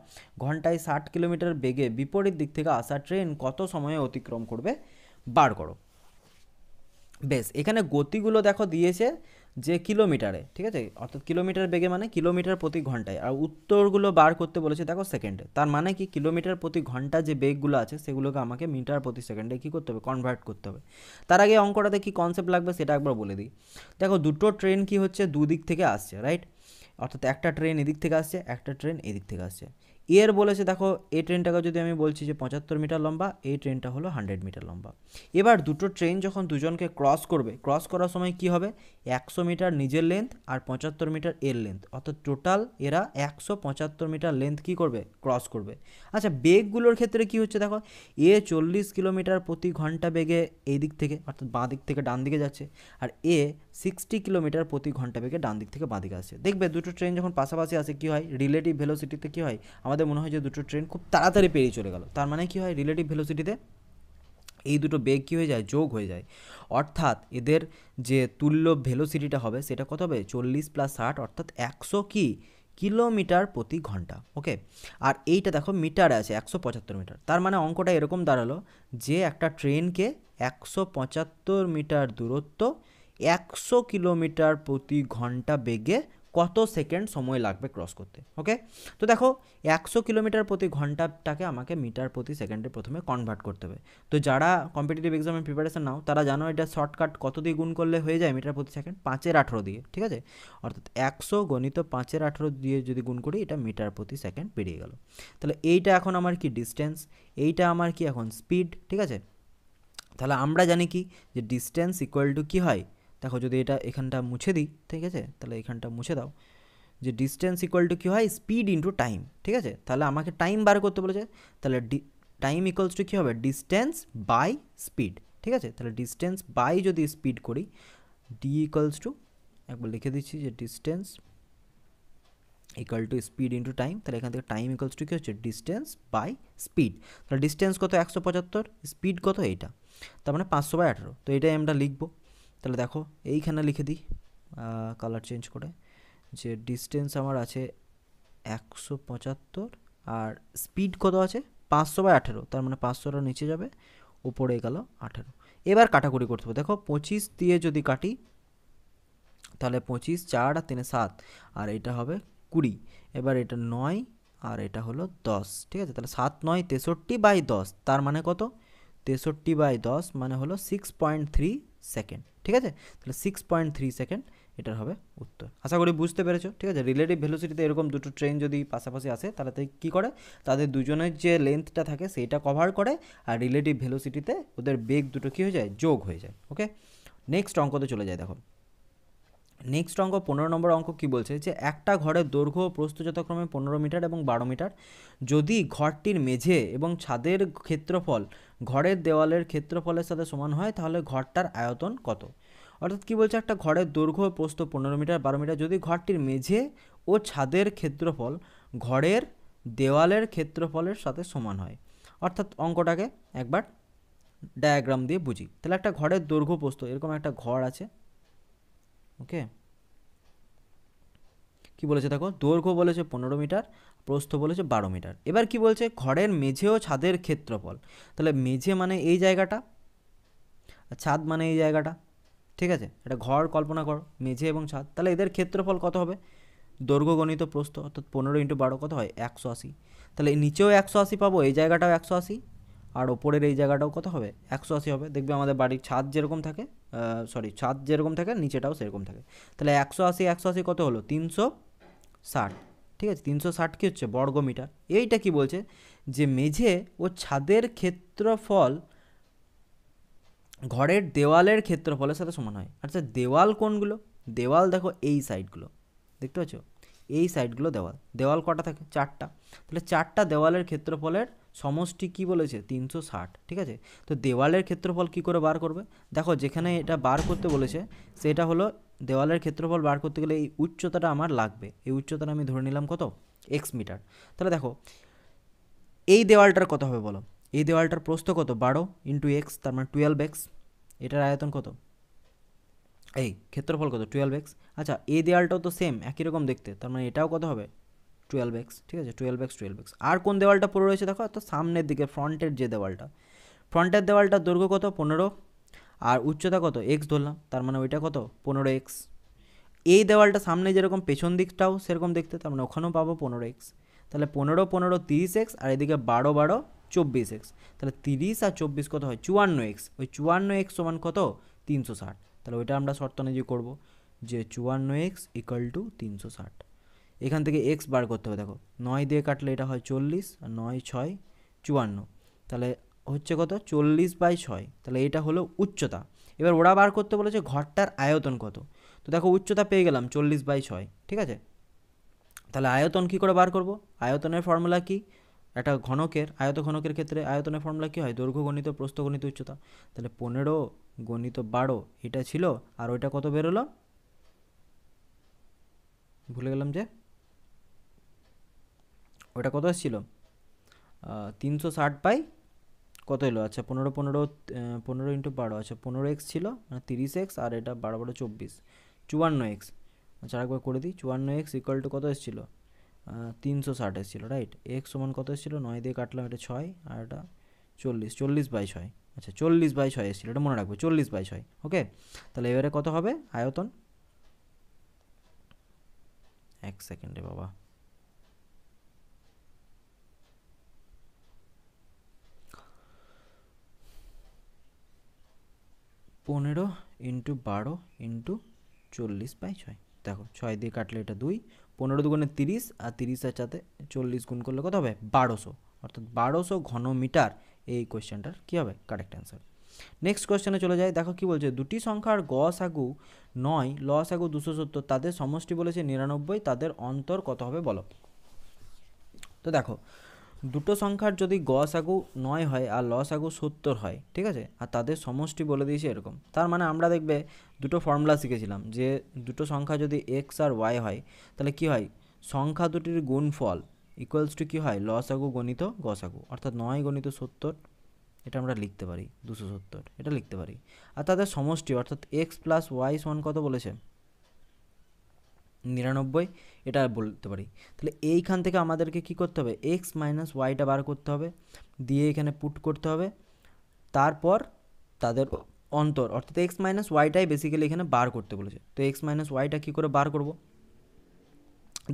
ঘন্টায় ষাট কিলোমিটার বেগে বিপরীত দিক থেকে আসা ট্রেন কত সময়ে অতিক্রম করবে বার করো বেশ এখানে গতিগুলো দেখো দিয়েছে যে কিলোমিটারে ঠিক আছে অর্থাৎ কিলোমিটার বেগে মানে কিলোমিটার প্রতি ঘন্টায় আর উত্তরগুলো বার করতে বলেছে দেখো সেকেন্ডে তার মানে কি কিলোমিটার প্রতি ঘন্টা যে বেগগুলো আছে সেগুলোকে আমাকে মিটার প্রতি সেকেন্ডে কী করতে হবে কনভার্ট করতে হবে তার আগে অঙ্কটাতে কী কনসেপ্ট লাগবে সেটা একবার বলে দিই দেখো দুটো ট্রেন কি হচ্ছে দুদিক থেকে আসছে রাইট অর্থাৎ একটা ট্রেন এদিক থেকে আসছে একটা ট্রেন এদিক থেকে আসছে এর বলেছে দেখো এই ট্রেনটাকে যদি আমি বলছি যে পঁচাত্তর মিটার লম্বা এই ট্রেনটা হলো হান্ড্রেড মিটার লম্বা এবার দুটো ট্রেন যখন দুজনকে ক্রস করবে ক্রস করার সময় কি হবে একশো মিটার নিজের লেন্থ আর পঁচাত্তর মিটার এর লেন্থ অর্থাৎ টোটাল এরা একশো পঁচাত্তর মিটার লেন্থ কী করবে ক্রস করবে আচ্ছা বেগগুলোর ক্ষেত্রে কি হচ্ছে দেখো এ চল্লিশ কিলোমিটার প্রতি ঘন্টা বেগে এই দিক থেকে অর্থাৎ বাঁ দিক থেকে ডান দিকে যাচ্ছে আর এ সিক্সটি কিলোমিটার প্রতি ঘন্টা বেগে ডান দিক থেকে বাঁদিকে আসছে দেখবে দুটো ট্রেন যখন পাশাপাশি আসে কী হয় রিলেটিভ ভেলোসিটিতে কী হয় আমাদের মনে হয় যে দুটো ট্রেন খুব তাড়াতাড়ি পেরিয়ে চলে গেল তার মানে কী হয় রিলেটিভ ভেলোসিটিতে এই দুটো বেগ কী হয়ে যায় যোগ হয়ে যায় অর্থাৎ এদের যে তুল্য ভেলোসিটিটা হবে সেটা কত হবে চল্লিশ প্লাস ষাট অর্থাৎ একশো কি কিলোমিটার প্রতি ঘন্টা ওকে আর এইটা দেখো মিটারে আছে একশো পঁচাত্তর মিটার তার মানে অঙ্কটা এরকম দাঁড়ালো যে একটা ট্রেনকে একশো পঁচাত্তর মিটার দূরত্ব একশো কিলোমিটার প্রতি ঘন্টা বেগে কত সেকেন্ড সময় লাগবে ক্রস করতে ওকে তো দেখো একশো কিলোমিটার প্রতি ঘন্টাটাকে আমাকে মিটার প্রতি সেকেন্ডে প্রথমে কনভার্ট করতে হবে তো যারা কম্পিটিটিভ এক্সামের প্রিপারেশান নাও তারা জানো এটা শর্টকাট কত দিয়ে গুণ করলে হয়ে যায় মিটার প্রতি সেকেন্ড পাঁচের আঠেরো দিয়ে ঠিক আছে অর্থাৎ একশো গণিত পাঁচের আঠেরো দিয়ে যদি গুণ করি এটা মিটার প্রতি সেকেন্ড বেরিয়ে গেল তাহলে এইটা এখন আমার কি ডিস্টেন্স এইটা আমার কি এখন স্পিড ঠিক আছে তাহলে আমরা জানি কি যে ডিস্টেন্স ইকুয়াল টু কী হয় দেখো যদি এটা এখানটা মুছে দিই ঠিক আছে তাহলে এখানটা মুছে দাও যে ডিস্টেন্স ইকুয়াল টু কী হয় স্পিড ইন্টু টাইম ঠিক আছে তাহলে আমাকে টাইম বার করতে বলেছে তাহলে টাইম ইকুয়ালস টু কী হবে ডিস্টেন্স বাই স্পিড ঠিক আছে তাহলে ডিস্টেন্স বাই যদি স্পিড করি ডি ইকুয়ালস টু একবার লিখে দিচ্ছি যে distance equal to speed into time তাহলে এখান থেকে টাইম ইকুয়ালস টু কী হচ্ছে ডিস্টেন্স বাই স্পিড তাহলে ডিস্টেন্স কত একশো পঁচাত্তর স্পিড কত এইটা তার মানে পাঁচশো বাই আঠেরো তো এটাই আমরা লিখবো তাহলে দেখো এইখানে লিখে দিই কালার চেঞ্জ করে যে ডিস্টেন্স আমার আছে একশো পঁচাত্তর আর স্পিড কত আছে পাঁচশো বাই আঠেরো তার মানে পাঁচশোটা নিচে যাবে উপরে গেল আঠেরো এবার কাটাকুটি করতে হবে দেখো পঁচিশ দিয়ে যদি কাটি তাহলে পঁচিশ চার আর তিনে সাত আর এটা হবে কুড়ি এবার এটা নয় আর এটা হলো দশ ঠিক আছে তাহলে সাত নয় তেষট্টি বাই দশ তার মানে কত তেষট্টি বাই দশ মানে হলো সিক্স পয়েন্ট থ্রি সেকেন্ড ঠিক আছে তাহলে সিক্স পয়েন্ট থ্রি সেকেন্ড এটার হবে উত্তর আশা করি বুঝতে পেরেছো ঠিক আছে রিলেটিভ ভেলোসিটিতে এরকম দুটো ট্রেন যদি পাশাপাশি আসে তাহলে কী করে তাদের দুজনের যে লেন্থটা থাকে সেইটা কভার করে আর রিলেটিভ ভেলোসিটিতে ওদের বেগ দুটো কী হয়ে যায় যোগ হয়ে যায় ওকে নেক্সট অঙ্কতে চলে যায় দেখো নেক্সট অঙ্ক পনেরো নম্বর অঙ্ক কি বলছে যে একটা ঘরের দৈর্ঘ্য প্রস্থ যথাক্রমে পনেরো মিটার এবং বারো মিটার যদি ঘরটির মেঝে এবং ছাদের ক্ষেত্রফল ঘরের দেওয়ালের ক্ষেত্রফলের সাথে সমান হয় তাহলে ঘরটার আয়তন কত অর্থাৎ কী বলছে একটা ঘরের দৈর্ঘ্য প্রস্থ পনেরো মিটার বারো মিটার যদি ঘরটির মেঝে ও ছাদের ক্ষেত্রফল ঘরের দেওয়ালের ক্ষেত্রফলের সাথে সমান হয় অর্থাৎ অঙ্কটাকে একবার ডায়াগ্রাম দিয়ে বুঝি তাহলে একটা ঘরের দৈর্ঘ্য প্রস্থ এরকম একটা ঘর আছে ওকে কি বলেছে দেখো দৈর্ঘ্য বলেছে পনেরো মিটার প্রস্থ বলেছে বারো মিটার এবার কি বলছে ঘরের মেঝে ও ছাদের ক্ষেত্রফল তাহলে মেঝে মানে এই জায়গাটা আর ছাদ মানে এই জায়গাটা ঠিক আছে এটা ঘর কল্পনা কর মেঝে এবং ছাদ তাহলে এদের ক্ষেত্রফল কত হবে দৈর্ঘ্য গণিত প্রস্থ অর্থাৎ পনেরো ইন্টু বারো কত হয় একশো আশি তাহলে নিচেও একশো আশি পাবো এই জায়গাটাও একশো আশি আর ওপরের এই জায়গাটাও কত হবে একশো আশি হবে দেখবে আমাদের বাড়ির ছাদ যেরকম থাকে সরি ছাদ যেরকম থাকে নিচেটাও সেরকম থাকে তাহলে একশো আশি একশো আশি কত হলো তিনশো ষাট ঠিক আছে তিনশো ষাট কী হচ্ছে বর্গমিটার এইটা কি বলছে যে মেঝে ও ছাদের ক্ষেত্রফল ঘরের দেওয়ালের ক্ষেত্রফলের সাথে সমান হয় আচ্ছা দেওয়াল কোনগুলো দেওয়াল দেখো এই সাইডগুলো দেখতে পাচ্ছ এই সাইডগুলো দেওয়াল দেওয়াল কটা থাকে চারটা তাহলে চারটা দেওয়ালের ক্ষেত্রফলের সমষ্টি কি বলেছে তিনশো ষাট ঠিক আছে তো দেওয়ালের ক্ষেত্রফল কি করে বার করবে দেখো যেখানে এটা বার করতে বলেছে সেটা হলো দেওয়ালের ক্ষেত্রফল বার করতে গেলে এই উচ্চতাটা আমার লাগবে এই উচ্চতাটা আমি ধরে নিলাম কত এক্স মিটার তাহলে দেখো এই দেওয়ালটার কত হবে বলো এই দেওয়ালটার প্রস্থ কত বারো ইন্টু এক্স তার মানে টুয়েলভ এক্স এটার আয়তন কত এই ক্ষেত্রফল কত টুয়েলভ এক্স আচ্ছা এই দেওয়ালটাও তো সেম একই রকম দেখতে তার মানে এটাও কত হবে টুয়েলভ এক্স ঠিক আছে টুয়েলভ এক্স টুয়েলভ এক্স আর কোন দেওয়ালটা পড়ে রয়েছে দেখো তো সামনের দিকে ফ্রন্টের যে দেওয়ালটা ফ্রন্টের দেওয়ালটার দৈর্ঘ্য কত পনেরো আর উচ্চতা কত এক্স ধরলাম তার মানে ওইটা কত পনেরো এক্স এই দেওয়ালটা সামনে যেরকম পেছন দিকটাও সেরকম দেখতে তার মানে ওখানেও পাবো পনেরো এক্স তাহলে পনেরো পনেরো তিরিশ এক্স আর এদিকে বারো বারো চব্বিশ এক্স তাহলে তিরিশ আর চব্বিশ কত হয় চুয়ান্ন এক্স ওই চুয়ান্ন এক্স সমান কত তিনশো ষাট তাহলে ওইটা আমরা শর্ত অনুযায়ী করবো যে চুয়ান্ন এক্স ইকাল টু তিনশো ষাট এখান থেকে এক্স বার করতে হবে দেখো নয় দিয়ে কাটলে এটা হয় চল্লিশ আর নয় ছয় চুয়ান্ন তাহলে হচ্ছে কত চল্লিশ বাই ছয় তাহলে এটা হলো উচ্চতা এবার ওরা বার করতে বলেছে ঘরটার আয়তন কত তো দেখো উচ্চতা পেয়ে গেলাম চল্লিশ বাই ছয় ঠিক আছে তাহলে আয়তন কী করে বার করব আয়তনের ফর্মুলা কি একটা ঘনকের আয়ত ঘনকের ক্ষেত্রে আয়তনের ফর্মুলা কী হয় দৈর্ঘ্য গণিত প্রস্থ গণিত উচ্চতা তাহলে পনেরো গণিত বারো এটা ছিল আর ওইটা কত বেরোলো ভুলে গেলাম যে ওটা কত এসেছিল তিনশো ষাট বাই কত এলো আচ্ছা পনেরো পনেরো পনেরো ইন্টু বারো আচ্ছা পনেরো এক্স ছিল মানে তিরিশ এক্স আর এটা বারো বারো চব্বিশ চুয়ান্ন এক্স আচ্ছা একবার করে দিই চুয়ান্ন এক্স ইকুয়াল টু কত এসেছিল তিনশো ষাট এসেছিলো রাইট এক্স সমান কত এসেছিলো নয় দিয়ে কাটলাম এটা ছয় আর এটা চল্লিশ চল্লিশ বাই ছয় আচ্ছা চল্লিশ বাই ছয় এসেছিলো এটা মনে রাখবে চল্লিশ বাই ছয় ওকে তাহলে এবারে কত হবে আয়তন এক সেকেন্ডে বাবা পনেরো ইন্টু বারো ইন্টু চল্লিশ বাই ছয় দেখো ছয় দিয়ে কাটলে এটা দুই পনেরো দুগুণে তিরিশ আর তিরিশ আর সাথে চল্লিশ গুণ করলে কত হবে বারোশো অর্থাৎ বারোশো ঘন মিটার এই কোয়েশ্চেনটার কী হবে কারেক্ট অ্যান্সার নেক্সট কোয়েশ্চেনে চলে যায় দেখো কি বলছে দুটি সংখ্যার গ সাগু নয় ল সাগু দুশো সত্তর তাদের সমষ্টি বলেছে নিরানব্বই তাদের অন্তর কত হবে বলো তো দেখো দুটো সংখ্যার যদি সাগু নয় হয় আর সাগু সত্তর হয় ঠিক আছে আর তাদের সমষ্টি বলে দিয়েছি এরকম তার মানে আমরা দেখবে দুটো ফর্মুলা শিখেছিলাম যে দুটো সংখ্যা যদি এক্স আর ওয়াই হয় তাহলে কি হয় সংখ্যা দুটির গুণফল ইকুয়ালস টু কী হয় সাগু গণিত গসাগু অর্থাৎ নয় গণিত সত্তর এটা আমরা লিখতে পারি দুশো সত্তর এটা লিখতে পারি আর তাদের সমষ্টি অর্থাৎ এক্স প্লাস ওয়াই সমান কত বলেছে নিরানব্বই এটা বলতে পারি তাহলে এইখান থেকে আমাদেরকে কি করতে হবে এক্স মাইনাস ওয়াইটা বার করতে হবে দিয়ে এখানে পুট করতে হবে তারপর তাদের অন্তর অর্থাৎ এক্স মাইনাস ওয়াইটাই বেসিক্যালি এখানে বার করতে বলেছে তো এক্স মাইনাস ওয়াইটা কী করে বার করব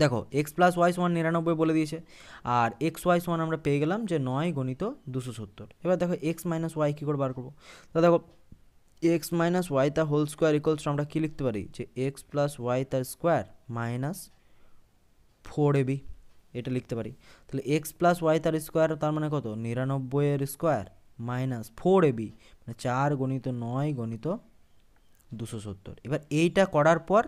দেখো এক্স প্লাস ওয়াই সমান নিরানব্বই বলে দিয়েছে আর এক্স ওয়াই সমান আমরা পেয়ে গেলাম যে নয় গণিত দুশো সত্তর এবার দেখো এক্স মাইনাস ওয়াই কী করে বার করবো তো দেখো এক্স মাইনাস ওয়াই তার হোল স্কোয়ার ইকলস আমরা কী লিখতে পারি যে এক্স প্লাস ওয়াই তার স্কোয়ার মাইনাস ফোর এবি এটা লিখতে পারি তাহলে এক্স প্লাস ওয়াই তার স্কোয়ার তার মানে কত নিরানব্বইয়ের স্কোয়ার মাইনাস ফোর এবি মানে চার গণিত নয় গণিত দুশো সত্তর এবার এইটা করার পর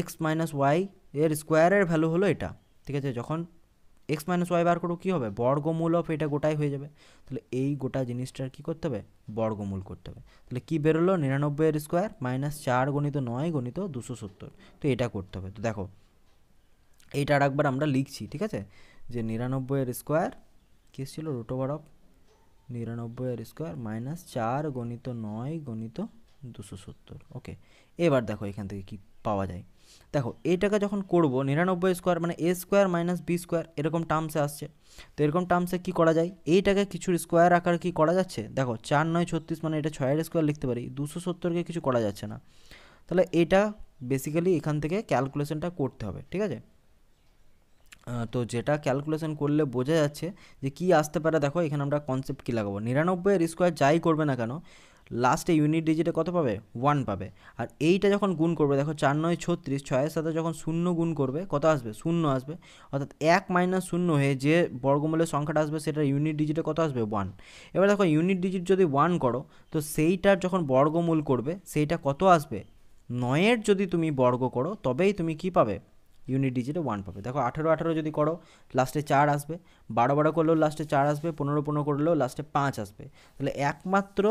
এক্স মাইনাস ওয়াই এর স্কোয়ারের ভ্যালু হলো এটা ঠিক আছে যখন এক্স মাইনাস ওয়াই বার করো কী হবে বর্গমূল অফ এটা গোটাই হয়ে যাবে তাহলে এই গোটা জিনিসটার কী করতে হবে বর্গমূল করতে হবে তাহলে কী বেরোলো নিরানব্বইয়ের স্কোয়ার মাইনাস চার গণিত নয় গণিত দুশো সত্তর তো এটা করতে হবে তো দেখো এইটা আর একবার আমরা লিখছি ঠিক আছে যে নিরানব্বইয়ের স্কোয়ার কী ছিল রুট ওভার অফ নিরানব্বইয়ের স্কোয়ার মাইনাস চার গণিত নয় গণিত দুশো সত্তর ওকে এবার দেখো এখান থেকে কি পাওয়া যায় দেখো এইটাকে যখন করব নিরানব্বই স্কোয়ার মানে a square minus b square এরকম টার্মসে আসছে তো এরকম টার্মসে কী করা যায় এইটাকে কিছুর স্কোয়ার আকারে কি করা যাচ্ছে দেখো চার নয় ছত্রিশ মানে এটা ছয়ের স্কোয়ার লিখতে পারি দুশো সত্তরকে কিছু করা যাচ্ছে না তাহলে এটা বেসিক্যালি এখান থেকে ক্যালকুলেশনটা করতে হবে ঠিক আছে তো যেটা ক্যালকুলেশন করলে বোঝা যাচ্ছে যে কি আসতে পারে দেখো এখানে আমরা কনসেপ্ট কী লাগাবো নিরানব্বইয়ের স্কোয়ার যাই করবে না কেন লাস্টে ইউনিট ডিজিটে কত পাবে ওয়ান পাবে আর এইটা যখন গুণ করবে দেখো চার নয় ছত্রিশ ছয়ের সাথে যখন শূন্য গুণ করবে কত আসবে শূন্য আসবে অর্থাৎ এক মাইনাস শূন্য হয়ে যে বর্গমূলের সংখ্যাটা আসবে সেটার ইউনিট ডিজিটে কত আসবে ওয়ান এবার দেখো ইউনিট ডিজিট যদি ওয়ান করো তো সেইটার যখন বর্গমূল করবে সেইটা কত আসবে নয়ের যদি তুমি বর্গ করো তবেই তুমি কি পাবে ইউনিট ডিজিটে ওয়ান পাবে দেখো আঠারো আঠারো যদি করো লাস্টে চার আসবে বারো বারো করলেও লাস্টে চার আসবে পনেরো পনেরো করলেও লাস্টে পাঁচ আসবে তাহলে একমাত্র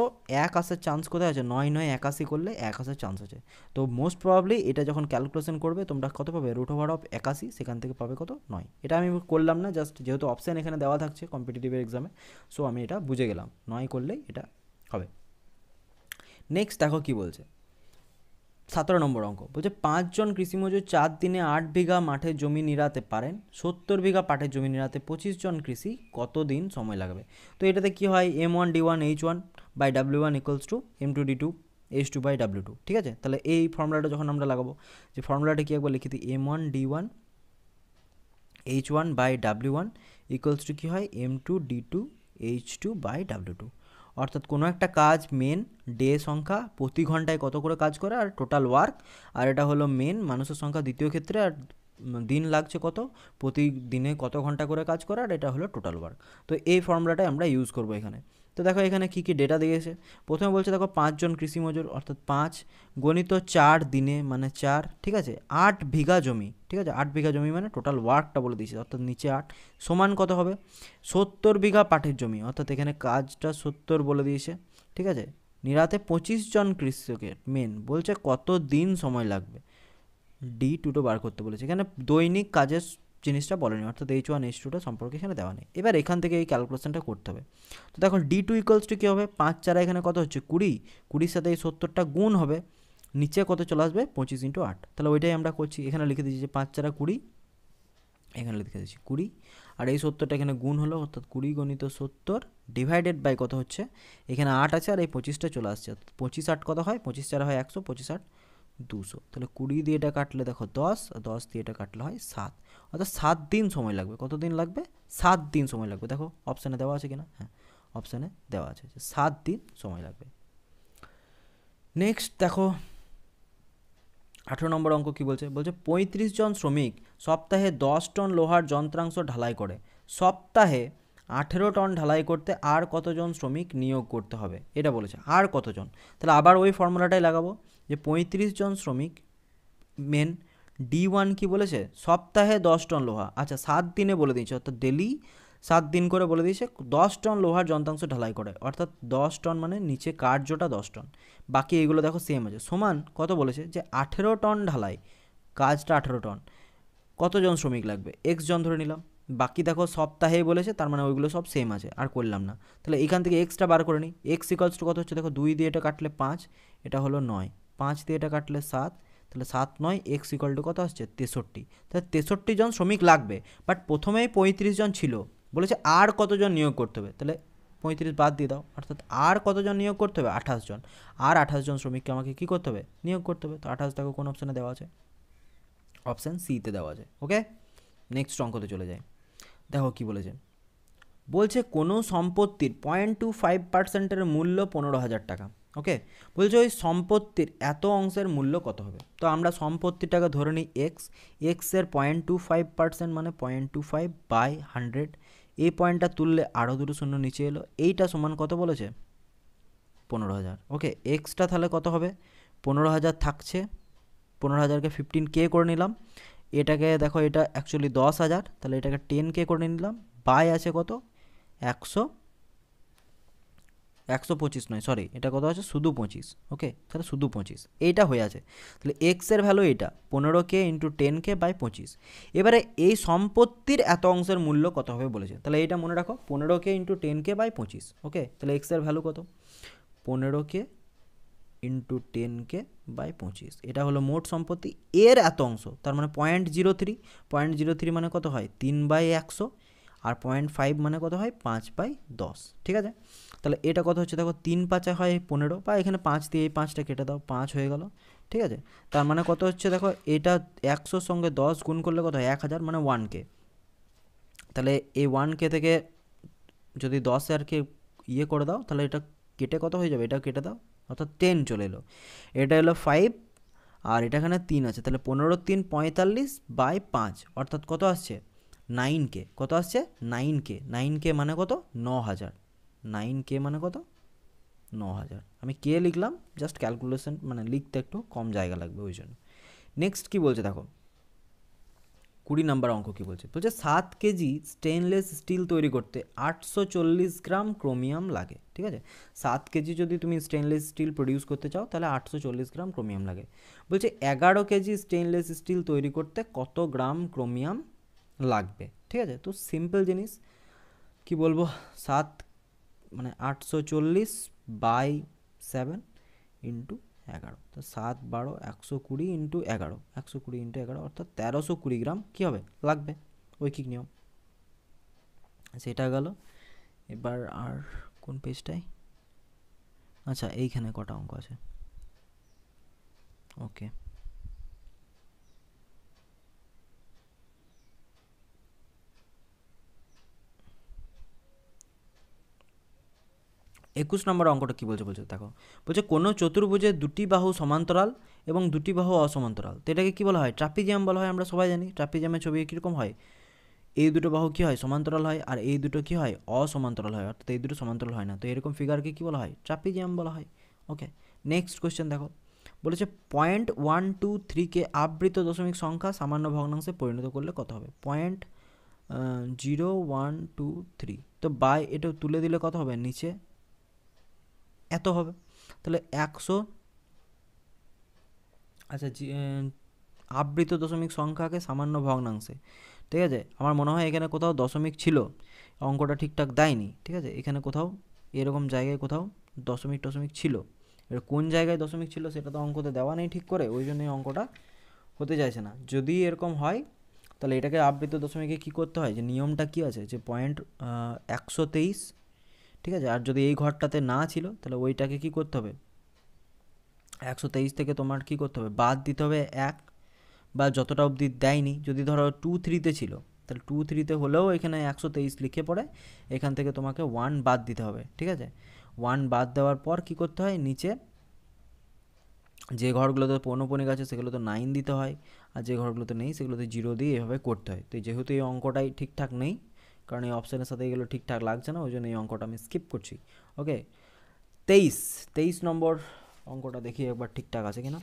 এক আসার চান্স কোথায় আছে নয় নয় একাশি করলে এক আসার চান্স আছে তো মোস্ট প্রবাবলি এটা যখন ক্যালকুলেশন করবে তোমরা কত পাবে রুট ওভার অফ একাশি সেখান থেকে পাবে কত নয় এটা আমি করলাম না জাস্ট যেহেতু অপশান এখানে দেওয়া থাকছে কম্পিটিটিভ এক্সামে সো আমি এটা বুঝে গেলাম নয় করলেই এটা হবে নেক্সট দেখো কি বলছে সতেরো নম্বর অঙ্ক বলছে পাঁচজন কৃষিমজুর চার দিনে আট বিঘা মাঠে জমি নিড়াতে পারেন সত্তর বিঘা পাঠের জমি নিড়াতে পঁচিশ জন কৃষি কত দিন সময় লাগবে তো এটাতে কি হয় M one D one H one by W one equals to M two D two H two by W two ঠিক আছে তাহলে এই ফর্মুলাটা যখন আমরা লাগাবো যে ফর্মুলাটা কি একবার লিখে দিই M one D one H one by W one equals to কী হয় M two D two H two by W two অর্থাৎ কোনো একটা কাজ মেন ডে সংখ্যা প্রতি ঘন্টায় কত করে কাজ করে আর টোটাল ওয়ার্ক আর এটা হলো মেন মানুষের সংখ্যা দ্বিতীয় ক্ষেত্রে আর দিন লাগছে কত প্রতি দিনে কত ঘন্টা করে কাজ করে আর এটা হলো টোটাল ওয়ার্ক তো এই ফর্মুলাটাই আমরা ইউজ করবো এখানে তো দেখো এখানে কী কী ডেটা দিয়েছে প্রথমে বলছে দেখো পাঁচজন কৃষি মজুর অর্থাৎ পাঁচ গণিত চার দিনে মানে চার ঠিক আছে আট বিঘা জমি ঠিক আছে আট বিঘা জমি মানে টোটাল ওয়ার্কটা বলে দিয়েছে অর্থাৎ নিচে আট সমান কত হবে সত্তর বিঘা পাটের জমি অর্থাৎ এখানে কাজটা সত্তর বলে দিয়েছে ঠিক আছে নিরাতে পঁচিশ জন কৃষকের মেন বলছে কত দিন সময় লাগবে ডি টুটো বার করতে বলেছে এখানে দৈনিক কাজের জিনিসটা বলেনি অর্থাৎ এইচ ওয়ান এইচ টুটা সম্পর্কে এখানে দেওয়া নেই এবার এখান থেকে এই ক্যালকুলেশনটা করতে হবে তো দেখো ডি টু ইকুয়ালস টু কী হবে পাঁচ চারা এখানে কত হচ্ছে কুড়ি কুড়ির সাথে এই সত্তরটা গুণ হবে নিচে কত চলে আসবে পঁচিশ ইন্টু আট তাহলে ওইটাই আমরা করছি এখানে লিখে দিচ্ছি যে পাঁচ চারা কুড়ি এখানে লিখে দিচ্ছি কুড়ি আর এই সত্তরটা এখানে গুণ হলো অর্থাৎ কুড়ি গণিত সত্তর ডিভাইডেড বাই কত হচ্ছে এখানে আট আছে আর এই পঁচিশটা চলে আসছে পঁচিশ আট কত হয় পঁচিশ চারা হয় একশো পঁচিশ আট দুশো তাহলে কুড়ি দিয়ে এটা কাটলে দেখো দশ আর দশ দিয়ে এটা কাটলে হয় সাত অর্থাৎ সাত দিন সময় লাগবে কত দিন লাগবে সাত দিন সময় লাগবে দেখো অপশানে দেওয়া আছে কিনা হ্যাঁ অপশানে দেওয়া আছে সাত দিন সময় লাগবে নেক্সট দেখো আঠেরো নম্বর অঙ্ক কী বলছে বলছে পঁয়ত্রিশ জন শ্রমিক সপ্তাহে দশ টন লোহার যন্ত্রাংশ ঢালাই করে সপ্তাহে আঠেরো টন ঢালাই করতে আর কতজন শ্রমিক নিয়োগ করতে হবে এটা বলেছে আর কতজন তাহলে আবার ওই ফর্মুলাটাই লাগাবো যে পঁয়ত্রিশ জন শ্রমিক মেন ডি ওয়ান কী বলেছে সপ্তাহে দশ টন লোহা আচ্ছা সাত দিনে বলে দিয়েছে অর্থাৎ ডেলি সাত দিন করে বলে দিয়েছে দশ টন লোহার যন্ত্রাংশ ঢালাই করে অর্থাৎ দশ টন মানে নিচে কার্যটা দশ টন বাকি এইগুলো দেখো সেম আছে সমান কত বলেছে যে আঠেরো টন ঢালাই কাজটা আঠেরো টন কতজন শ্রমিক লাগবে এক্স জন ধরে নিলাম বাকি দেখো সপ্তাহে বলেছে তার মানে ওইগুলো সব সেম আছে আর করলাম না তাহলে এখান থেকে এক্সটা বার করে নিই এক্স ইকলস টু কত হচ্ছে দেখো দুই দিয়ে এটা কাটলে পাঁচ এটা হলো নয় পাঁচ দিয়ে এটা কাটলে সাত তাহলে সাত নয় এক্স ইকাল টু কত আসছে তেষট্টি তাহলে তেষট্টি জন শ্রমিক লাগবে বাট প্রথমেই পঁয়ত্রিশ জন ছিল বলেছে আর কতজন নিয়োগ করতে হবে তাহলে পঁয়ত্রিশ বাদ দিয়ে দাও অর্থাৎ আর কতজন নিয়োগ করতে হবে আঠাশ জন আর আঠাশ জন শ্রমিককে আমাকে কী করতে হবে নিয়োগ করতে হবে তো আঠাশ দেখো কোন অপশানে দেওয়া আছে অপশান সিতে দেওয়া আছে ওকে নেক্সট অঙ্কতে চলে যায় দেখো কি বলেছে বলছে কোনো সম্পত্তির পয়েন্ট টু ফাইভ পার্সেন্টের মূল্য পনেরো হাজার টাকা ওকে বলছে ওই সম্পত্তির এত অংশের মূল্য কত হবে তো আমরা সম্পত্তিটাকে ধরে নিই এক্স এক্সের পয়েন্ট টু ফাইভ পার্সেন্ট মানে point two five by hundred এই পয়েন্টটা তুললে আরও দুটো শূন্য নিচে এলো এইটা সমান কত বলেছে পনেরো হাজার ওকে এক্সটা তাহলে কত হবে পনেরো হাজার থাকছে পনেরো হাজারকে ফিফটিন কে করে নিলাম এটাকে দেখো এটা অ্যাকচুয়ালি দশ হাজার তাহলে এটাকে টেন কে করে নিলাম বাই আছে কত একশো একশো পঁচিশ নয় সরি এটা কত আছে শুধু পঁচিশ ওকে তাহলে শুধু পঁচিশ এইটা হয়ে আছে তাহলে এক্সের ভ্যালু এটা পনেরো কে ইন্টু টেন কে বাই পঁচিশ এবারে এই সম্পত্তির এত অংশের মূল্য কত হবে বলেছে তাহলে এইটা মনে রাখো পনেরো কে ইন্টু টেন কে বাই পঁচিশ ওকে তাহলে এক্সের ভ্যালু কত পনেরো কে ইন্টু টেন কে বাই পঁচিশ এটা হলো মোট সম্পত্তি এর এত অংশ তার মানে point zero three point zero three মানে কত হয় তিন বাই একশো আর পয়েন্ট ফাইভ মানে কত হয় পাঁচ বাই দশ ঠিক আছে তাহলে এটা কত হচ্ছে দেখো তিন পাঁচে হয় পনেরো বা এখানে পাঁচ দিয়ে এই পাঁচটা কেটে দাও পাঁচ হয়ে গেল ঠিক আছে তার মানে কত হচ্ছে দেখো এটা একশোর সঙ্গে দশ গুণ করলে কত হয় এক হাজার মানে ওয়ান কে তাহলে এই ওয়ান কে থেকে যদি দশ হাজারকে ইয়ে করে দাও তাহলে এটা কেটে কত হয়ে যাবে এটা কেটে দাও অর্থাৎ টেন চলে এলো এটা এলো ফাইভ আর এটা এখানে তিন আছে তাহলে পনেরো তিন পঁয়তাল্লিশ বাই পাঁচ অর্থাৎ কত আসছে নাইন কে কত আসছে নাইন কে নাইন কে মানে কত ন হাজার নাইন কে মানে কত ন হাজার আমি কে লিখলাম জাস্ট ক্যালকুলেশন মানে লিখতে একটু কম জায়গা লাগবে ওই জন্য নেক্সট কী বলছে দেখো কুড়ি নাম্বার অঙ্ক কী বলছে বলছে সাত কেজি স্টেনলেস স্টিল তৈরি করতে আটশো চল্লিশ গ্রাম ক্রোমিয়াম লাগে ঠিক আছে সাত কেজি যদি তুমি স্টেনলেস স্টিল প্রডিউস করতে চাও তাহলে আটশো চল্লিশ গ্রাম ক্রোমিয়াম লাগে বলছে এগারো কেজি স্টেনলেস স্টিল তৈরি করতে কত গ্রাম ক্রোমিয়াম লাগবে ঠিক আছে তো সিম্পল জিনিস কি বলবো সাত মানে আটশো চল্লিশ বাই সেভেন ইন্টু এগারো তো সাত বারো একশো কুড়ি ইন্টু এগারো একশো কুড়ি ইন্টু এগারো অর্থাৎ তেরোশো কুড়ি গ্রাম কী হবে লাগবে ঐকিক নিয়ম সেটা গেল এবার আর কোন পেজটায় আচ্ছা এইখানে কটা অঙ্ক আছে ওকে একুশ নম্বর অঙ্কটা কী বলছে বলছে দেখো বলছে কোনো চতুর্ভুজে দুটি বাহু সমান্তরাল এবং দুটি বাহু অসমান্তরাল তো এটাকে কী বলা হয় ট্রাপিজিয়াম বলা হয় আমরা সবাই জানি ট্রাপিজিয়ামের ছবি কীরকম হয় এই দুটো বাহু কী হয় সমান্তরাল হয় আর এই দুটো কী হয় অসমান্তরাল হয় অর্থাৎ এই দুটো সমান্তরাল হয় না তো এরকম ফিগারকে কী বলা হয় ট্রাপিজিয়াম বলা হয় ওকে নেক্সট কোয়েশ্চেন দেখো বলেছে পয়েন্ট ওয়ান টু থ্রিকে আবৃত দশমিক সংখ্যা সামান্য ভগ্নাংশে পরিণত করলে কত হবে point zero one two three তো বাই এটা তুলে দিলে কত হবে নিচে এত হবে তাহলে একশো আচ্ছা আবৃত দশমিক সংখ্যাকে সামান্য ভগ্নাংশে ঠিক আছে আমার মনে হয় এখানে কোথাও দশমিক ছিল অঙ্কটা ঠিকঠাক দেয়নি ঠিক আছে এখানে কোথাও এরকম জায়গায় কোথাও দশমিক টশমিক ছিল এবার কোন জায়গায় দশমিক ছিল সেটা তো অঙ্কতে দেওয়া নেই ঠিক করে ওই জন্যই অঙ্কটা হতে চাইছে না যদি এরকম হয় তাহলে এটাকে আবৃত দশমিকে কী করতে হয় যে নিয়মটা কী আছে যে পয়েন্ট একশো তেইশ ঠিক আছে আর যদি এই ঘরটাতে না ছিল তাহলে ওইটাকে কি করতে হবে একশো তেইশ থেকে তোমার কি করতে হবে বাদ দিতে হবে এক বা যতটা অবধি দেয়নি যদি ধরো টু থ্রিতে ছিল তাহলে টু থ্রিতে হলেও এখানে একশো তেইশ লিখে পড়ে এখান থেকে তোমাকে ওয়ান বাদ দিতে হবে ঠিক আছে ওয়ান বাদ দেওয়ার পর কি করতে হয় নিচে যে ঘরগুলোতে পৌনপণিক আছে সেগুলোতে নাইন দিতে হয় আর যে ঘরগুলোতে নেই সেগুলোতে জিরো দিয়ে এভাবে করতে হয় তো যেহেতু এই অঙ্কটাই ঠিকঠাক নেই কারণ এই অপশানের সাথে এগুলো ঠিকঠাক লাগছে না ওই জন্য এই অঙ্কটা আমি স্কিপ করছি ওকে তেইশ তেইশ নম্বর অঙ্কটা দেখি একবার ঠিকঠাক আছে কিনা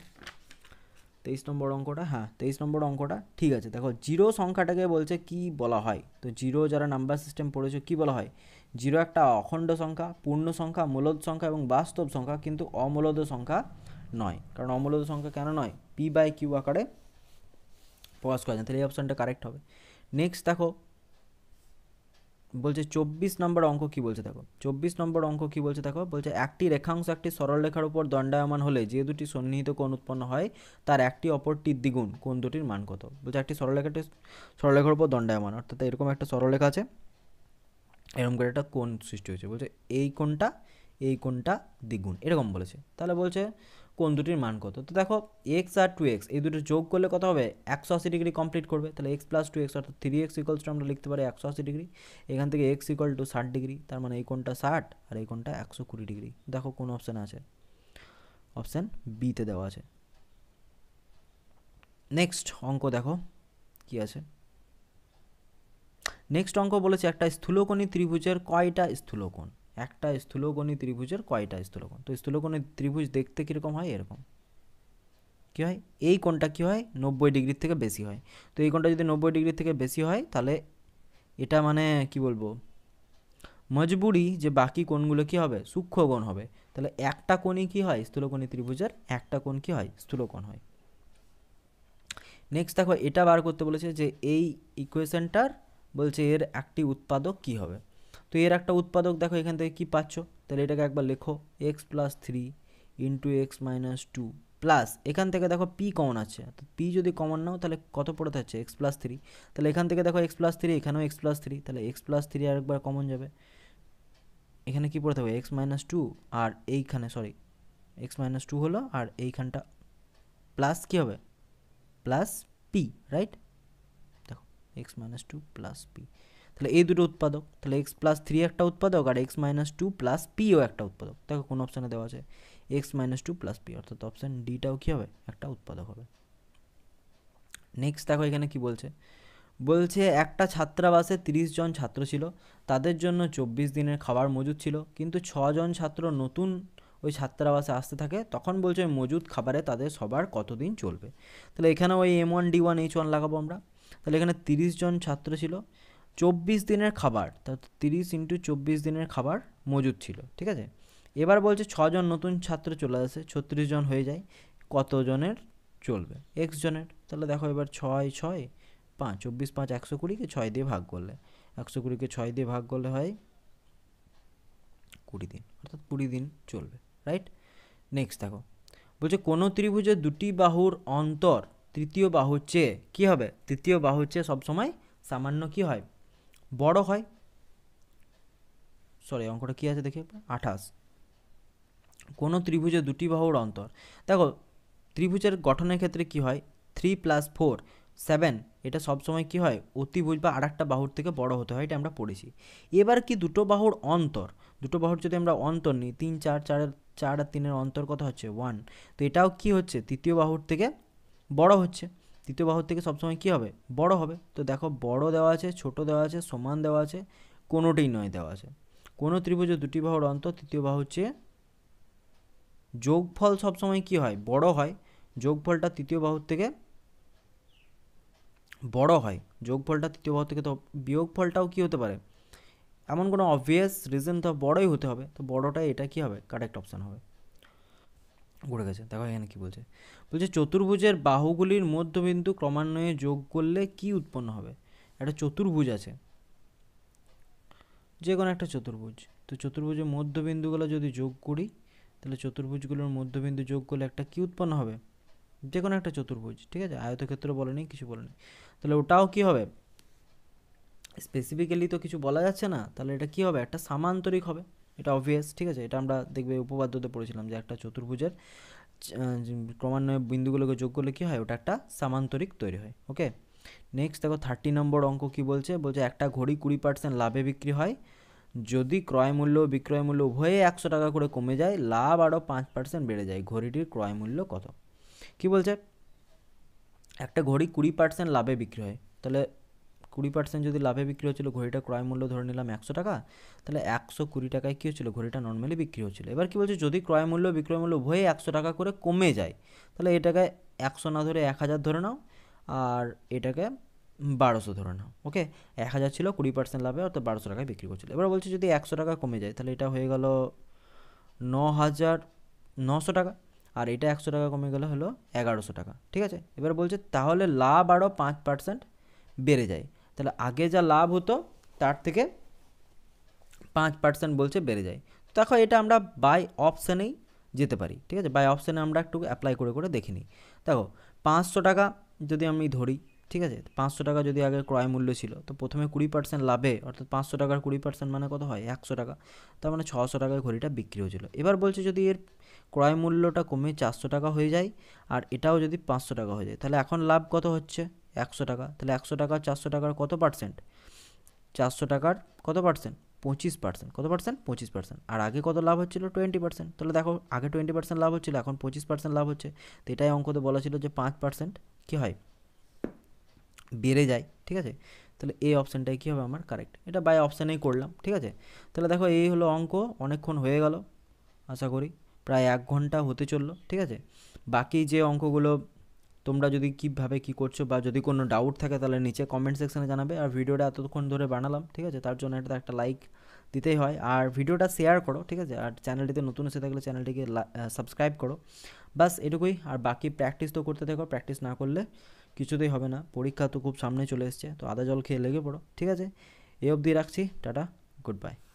তেইশ নম্বর অঙ্কটা হ্যাঁ তেইশ নম্বর অঙ্কটা ঠিক আছে দেখো জিরো সংখ্যাটাকে বলছে কি বলা হয় তো জিরো যারা নাম্বার সিস্টেম পড়েছে কি বলা হয় জিরো একটা অখণ্ড সংখ্যা পূর্ণ সংখ্যা মূলদ সংখ্যা এবং বাস্তব সংখ্যা কিন্তু অমূলদ সংখ্যা নয় কারণ অমূলদ সংখ্যা কেন নয় পি বাই কিউ আকারে প্রকাশ করা যায় তাহলে এই অপশানটা কারেক্ট হবে নেক্সট দেখো বলছে চব্বিশ নম্বর অঙ্ক কি বলছে দেখো চব্বিশ নম্বর অঙ্ক কি বলছে দেখো বলছে একটি রেখাংশ একটি রেখার উপর দণ্ডায়মান হলে যে দুটি সন্নিহিত কোণ উৎপন্ন হয় তার একটি অপরটির দ্বিগুণ কোণ দুটির মান কত বলছে একটি সরলরেখাটি সরলরেখার উপর দণ্ডায়মান অর্থাৎ এরকম একটা সরলরেখা আছে এরকম করে একটা কোণ সৃষ্টি হয়েছে বলছে এই কোণটা এই কোণটা দ্বিগুণ এরকম বলেছে তাহলে বলছে কোন দুটির মান কত তো দেখো এক্স আর টু এক্স এই দুটো যোগ করলে কত হবে একশো আশি ডিগ্রি কমপ্লিট করবে তাহলে এক্স প্লাস টু এক্স অর্থাৎ থ্রি এক্স ইকলস টু আমরা লিখতে পারি একশো আশি ডিগ্রি এখান থেকে এক্স ইকল টু ষাট ডিগ্রি তার মানে এই কোনটা ষাট আর এই কোনটা একশো কুড়ি ডিগ্রি দেখো কোন অপশান আছে অপশান বিতে দেওয়া আছে নেক্সট অঙ্ক দেখো কি আছে নেক্সট অঙ্ক বলেছে একটা স্থূলকোণী ত্রিভুজের কয়টা স্থূলকোণ একটা স্থূলগণী ত্রিভুজের কয়টা স্থূলগণ তো স্থূলকোণী ত্রিভুজ দেখতে কীরকম হয় এরকম কী হয় এই কোণটা কী হয় নব্বই ডিগ্রির থেকে বেশি হয় তো এই কোণটা যদি নব্বই ডিগ্রির থেকে বেশি হয় তাহলে এটা মানে কি বলবো মজবুরি যে বাকি কোণগুলো কি হবে সূক্ষ্মগণ হবে তাহলে একটা কোণই কি হয় স্থূলকণী ত্রিভুজের একটা কোণ কি হয় স্থূলকোণ হয় নেক্সট দেখো এটা বার করতে বলেছে যে এই ইকুয়েশনটার বলছে এর একটি উৎপাদক কি হবে তো এর একটা উৎপাদক দেখো এখান থেকে কি পাচ্ছ তাহলে এটাকে একবার লেখো x plus three into x minus two plus এখান থেকে দেখো পি কমন আছে তো পি যদি কমন নাও তাহলে কত পড়ে থাকছে এক্স প্লাস থ্রি তাহলে এখান থেকে দেখো এক্স প্লাস থ্রি এখানেও এক্স প্লাস থ্রি তাহলে এক্স প্লাস থ্রি আরেকবার কমন যাবে এখানে কি পড়ে থাকবে এক্স মাইনাস টু আর এইখানে সরি এক্স মাইনাস টু হলো আর এইখানটা প্লাস কী হবে প্লাস পি রাইট দেখো x minus two plus p তাহলে এই দুটো উৎপাদক তাহলে এক্স প্লাস থ্রি একটা উৎপাদক আর এক্স মাইনাস টু প্লাস পিও একটা উৎপাদক দেখো কোন অপশানে দেওয়া আছে x minus two plus p অর্থাৎ অপশান ডিটাও কী হবে একটা উৎপাদক হবে নেক্সট দেখো এখানে কি বলছে বলছে একটা ছাত্রাবাসে তিরিশ জন ছাত্র ছিল তাদের জন্য চব্বিশ দিনের খাবার মজুদ ছিল কিন্তু ছজন ছাত্র নতুন ওই ছাত্রাবাসে আসতে থাকে তখন বলছে মজুদ খাবারে তাদের সবার কতদিন চলবে তাহলে এখানে ওই M one D one H one লাগাবো আমরা তাহলে এখানে তিরিশ জন ছাত্র ছিল চব্বিশ দিনের খাবার তা তিরিশ ইন্টু চব্বিশ দিনের খাবার মজুদ ছিল ঠিক আছে এবার বলছে ছজন নতুন ছাত্র চলে আসে ছত্রিশ জন হয়ে যায় কতজনের চলবে এক্স জনের তাহলে দেখো এবার ছয় ছয় পাঁচ চব্বিশ পাঁচ একশো কুড়িকে ছয় দিয়ে ভাগ করলে একশো কুড়িকে ছয় দিয়ে ভাগ করলে হয় কুড়ি দিন অর্থাৎ কুড়ি দিন চলবে রাইট নেক্সট দেখো বলছে কোনো ত্রিভুজের দুটি বাহুর অন্তর তৃতীয় বাহুর চেয়ে কী হবে তৃতীয় বাহুর চেয়ে সবসময় সামান্য কী হয় বড় হয় সরি অঙ্কটা কী আছে দেখে আঠাশ কোনো ত্রিভুজে দুটি বাহুর অন্তর দেখো ত্রিভুজের গঠনের ক্ষেত্রে কি হয় থ্রি প্লাস ফোর সেভেন এটা সবসময় কি হয় অতিভুজ বা আর একটা বাহুর থেকে বড় হতে হয় এটা আমরা পড়েছি এবার কি দুটো বাহুর অন্তর দুটো বাহুর যদি আমরা অন্তর নিই তিন চার চারের চার আর তিনের অন্তর কত হচ্ছে ওয়ান তো এটাও কি হচ্ছে তৃতীয় বাহুর থেকে বড় হচ্ছে তৃতীয় বাহুর থেকে সবসময় কী হবে বড় হবে তো দেখো বড় দেওয়া আছে ছোট দেওয়া আছে সমান দেওয়া আছে কোনোটাই নয় দেওয়া আছে কোনো ত্রিভুজ দুটি বাহুর অন্ত তৃতীয় বাহুর চেয়ে যোগফল সবসময় কী হয় বড় হয় যোগফলটা তৃতীয় বাহুর থেকে বড় হয় যোগফলটা তৃতীয় বাহু থেকে তো বিয়োগফলটাও কী হতে পারে এমন কোনো অবভিয়াস রিজন তো বড়ই হতে হবে তো বড়টাই এটা কী হবে কারেক্ট অপশান হবে ঘুরে গেছে দেখো এখানে কী বলছে বলছে চতুর্ভুজের বাহুগুলির মধ্যবিন্দু ক্রমান্বয়ে যোগ করলে কি উৎপন্ন হবে একটা চতুর্ভুজ আছে যে কোনো একটা চতুর্ভুজ তো চতুর্ভুজের মধ্যবিন্দুগুলো যদি যোগ করি তাহলে চতুর্ভুজগুলোর মধ্যবিন্দু যোগ করলে একটা কী উৎপন্ন হবে যে কোনো একটা চতুর্ভুজ ঠিক আছে আয়তক্ষেত্র বলেনি কিছু বলেনি তাহলে ওটাও কী হবে স্পেসিফিক্যালি তো কিছু বলা যাচ্ছে না তাহলে এটা কী হবে একটা সামান্তরিক হবে এটা অবভিয়াস ঠিক আছে এটা আমরা দেখবে উপপাদ্যতে পড়েছিলাম যে একটা চতুর্ভুজের ক্রমান্বয়ে বিন্দুগুলোকে যোগ করলে কী হয় ওটা একটা সামান্তরিক তৈরি হয় ওকে নেক্সট দেখো থার্টি নম্বর অঙ্ক কি বলছে বলছে একটা ঘড়ি কুড়ি পার্সেন্ট লাভে বিক্রি হয় যদি ক্রয় মূল্য বিক্রয় মূল্য উভয়ে একশো টাকা করে কমে যায় লাভ আরও পাঁচ পার্সেন্ট বেড়ে যায় ঘড়িটির ক্রয় মূল্য কত কি বলছে একটা ঘড়ি কুড়ি পার্সেন্ট লাভে বিক্রি হয় তাহলে কুড়ি পার্সেন্ট যদি লাভে বিক্রি হচ্ছিলো ঘড়িটা ক্রয় মূল্য ধরে নিলাম একশো টাকা তাহলে একশো কুড়ি টাকায় কী হচ্ছিলো ঘড়িটা নর্মালি বিক্রি হচ্ছিলো এবার কী বলছে যদি ক্রয় মূল্য বিক্রয় মূল্য উভয়ে একশো টাকা করে কমে যায় তাহলে এটাকে একশো না ধরে এক হাজার ধরে নাও আর এটাকে বারোশো ধরে নাও ওকে এক হাজার ছিল কুড়ি পার্সেন্ট লাভে অর্থাৎ বারোশো টাকায় বিক্রি করছিল এবার বলছে যদি একশো টাকা কমে যায় তাহলে এটা হয়ে গেল ন হাজার নশো টাকা আর এটা একশো টাকা কমে গেলে হলো এগারোশো টাকা ঠিক আছে এবার বলছে তাহলে লাভ আরও পাঁচ পার্সেন্ট বেড়ে যায় তাহলে আগে যা লাভ হতো তার থেকে পাঁচ পার্সেন্ট বলছে বেড়ে যায় দেখো এটা আমরা বাই অপশানেই যেতে পারি ঠিক আছে বাই অপশানে আমরা একটু অ্যাপ্লাই করে করে দেখিনি নিই দেখো পাঁচশো টাকা যদি আমি ধরি ঠিক আছে পাঁচশো টাকা যদি আগে ক্রয় মূল্য ছিল তো প্রথমে কুড়ি পার্সেন্ট লাভে অর্থাৎ পাঁচশো টাকার কুড়ি পার্সেন্ট মানে কত হয় একশো টাকা তার মানে ছশো টাকায় ঘড়িটা বিক্রি হয়েছিল এবার বলছে যদি এর ক্রয় মূল্যটা কমে চারশো টাকা হয়ে যায় আর এটাও যদি পাঁচশো টাকা হয়ে যায় তাহলে এখন লাভ কত হচ্ছে একশো টাকা তাহলে একশো টাকা চারশো টাকার কত পার্সেন্ট চারশো টাকার কত পার্সেন্ট পঁচিশ পার্সেন্ট কত পার্সেন্ট পঁচিশ পার্সেন্ট আর আগে কত লাভ হচ্ছিল টোয়েন্টি পার্সেন্ট তাহলে দেখো আগে টোয়েন্টি পার্সেন্ট লাভ হচ্ছিল এখন পঁচিশ পার্সেন্ট লাভ হচ্ছে তো এটাই অঙ্কতে বলা ছিল যে পাঁচ পার্সেন্ট কী হয় বেড়ে যায় ঠিক আছে তাহলে এই অপশানটাই কী হবে আমার কারেক্ট এটা বাই অপশানেই করলাম ঠিক আছে তাহলে দেখো এই হলো অঙ্ক অনেকক্ষণ হয়ে গেল আশা করি প্রায় এক ঘন্টা হতে চললো ঠিক আছে বাকি যে অঙ্কগুলো তোমরা যদি কীভাবে কী করছো বা যদি কোনো ডাউট থাকে তাহলে নিচে কমেন্ট সেকশানে জানাবে আর ভিডিওটা এতক্ষণ ধরে বানালাম ঠিক আছে তার জন্য এটা একটা লাইক দিতেই হয় আর ভিডিওটা শেয়ার করো ঠিক আছে আর চ্যানেলটিতে নতুন এসে থাকলে চ্যানেলটিকে সাবস্ক্রাইব করো বাস এটুকুই আর বাকি প্র্যাকটিস তো করতে থাকো প্র্যাকটিস না করলে কিছুতেই হবে না পরীক্ষা তো খুব সামনে চলে এসছে তো আদা জল খেয়ে লেগে পড়ো ঠিক আছে এ অবধি রাখছি টাটা গুড বাই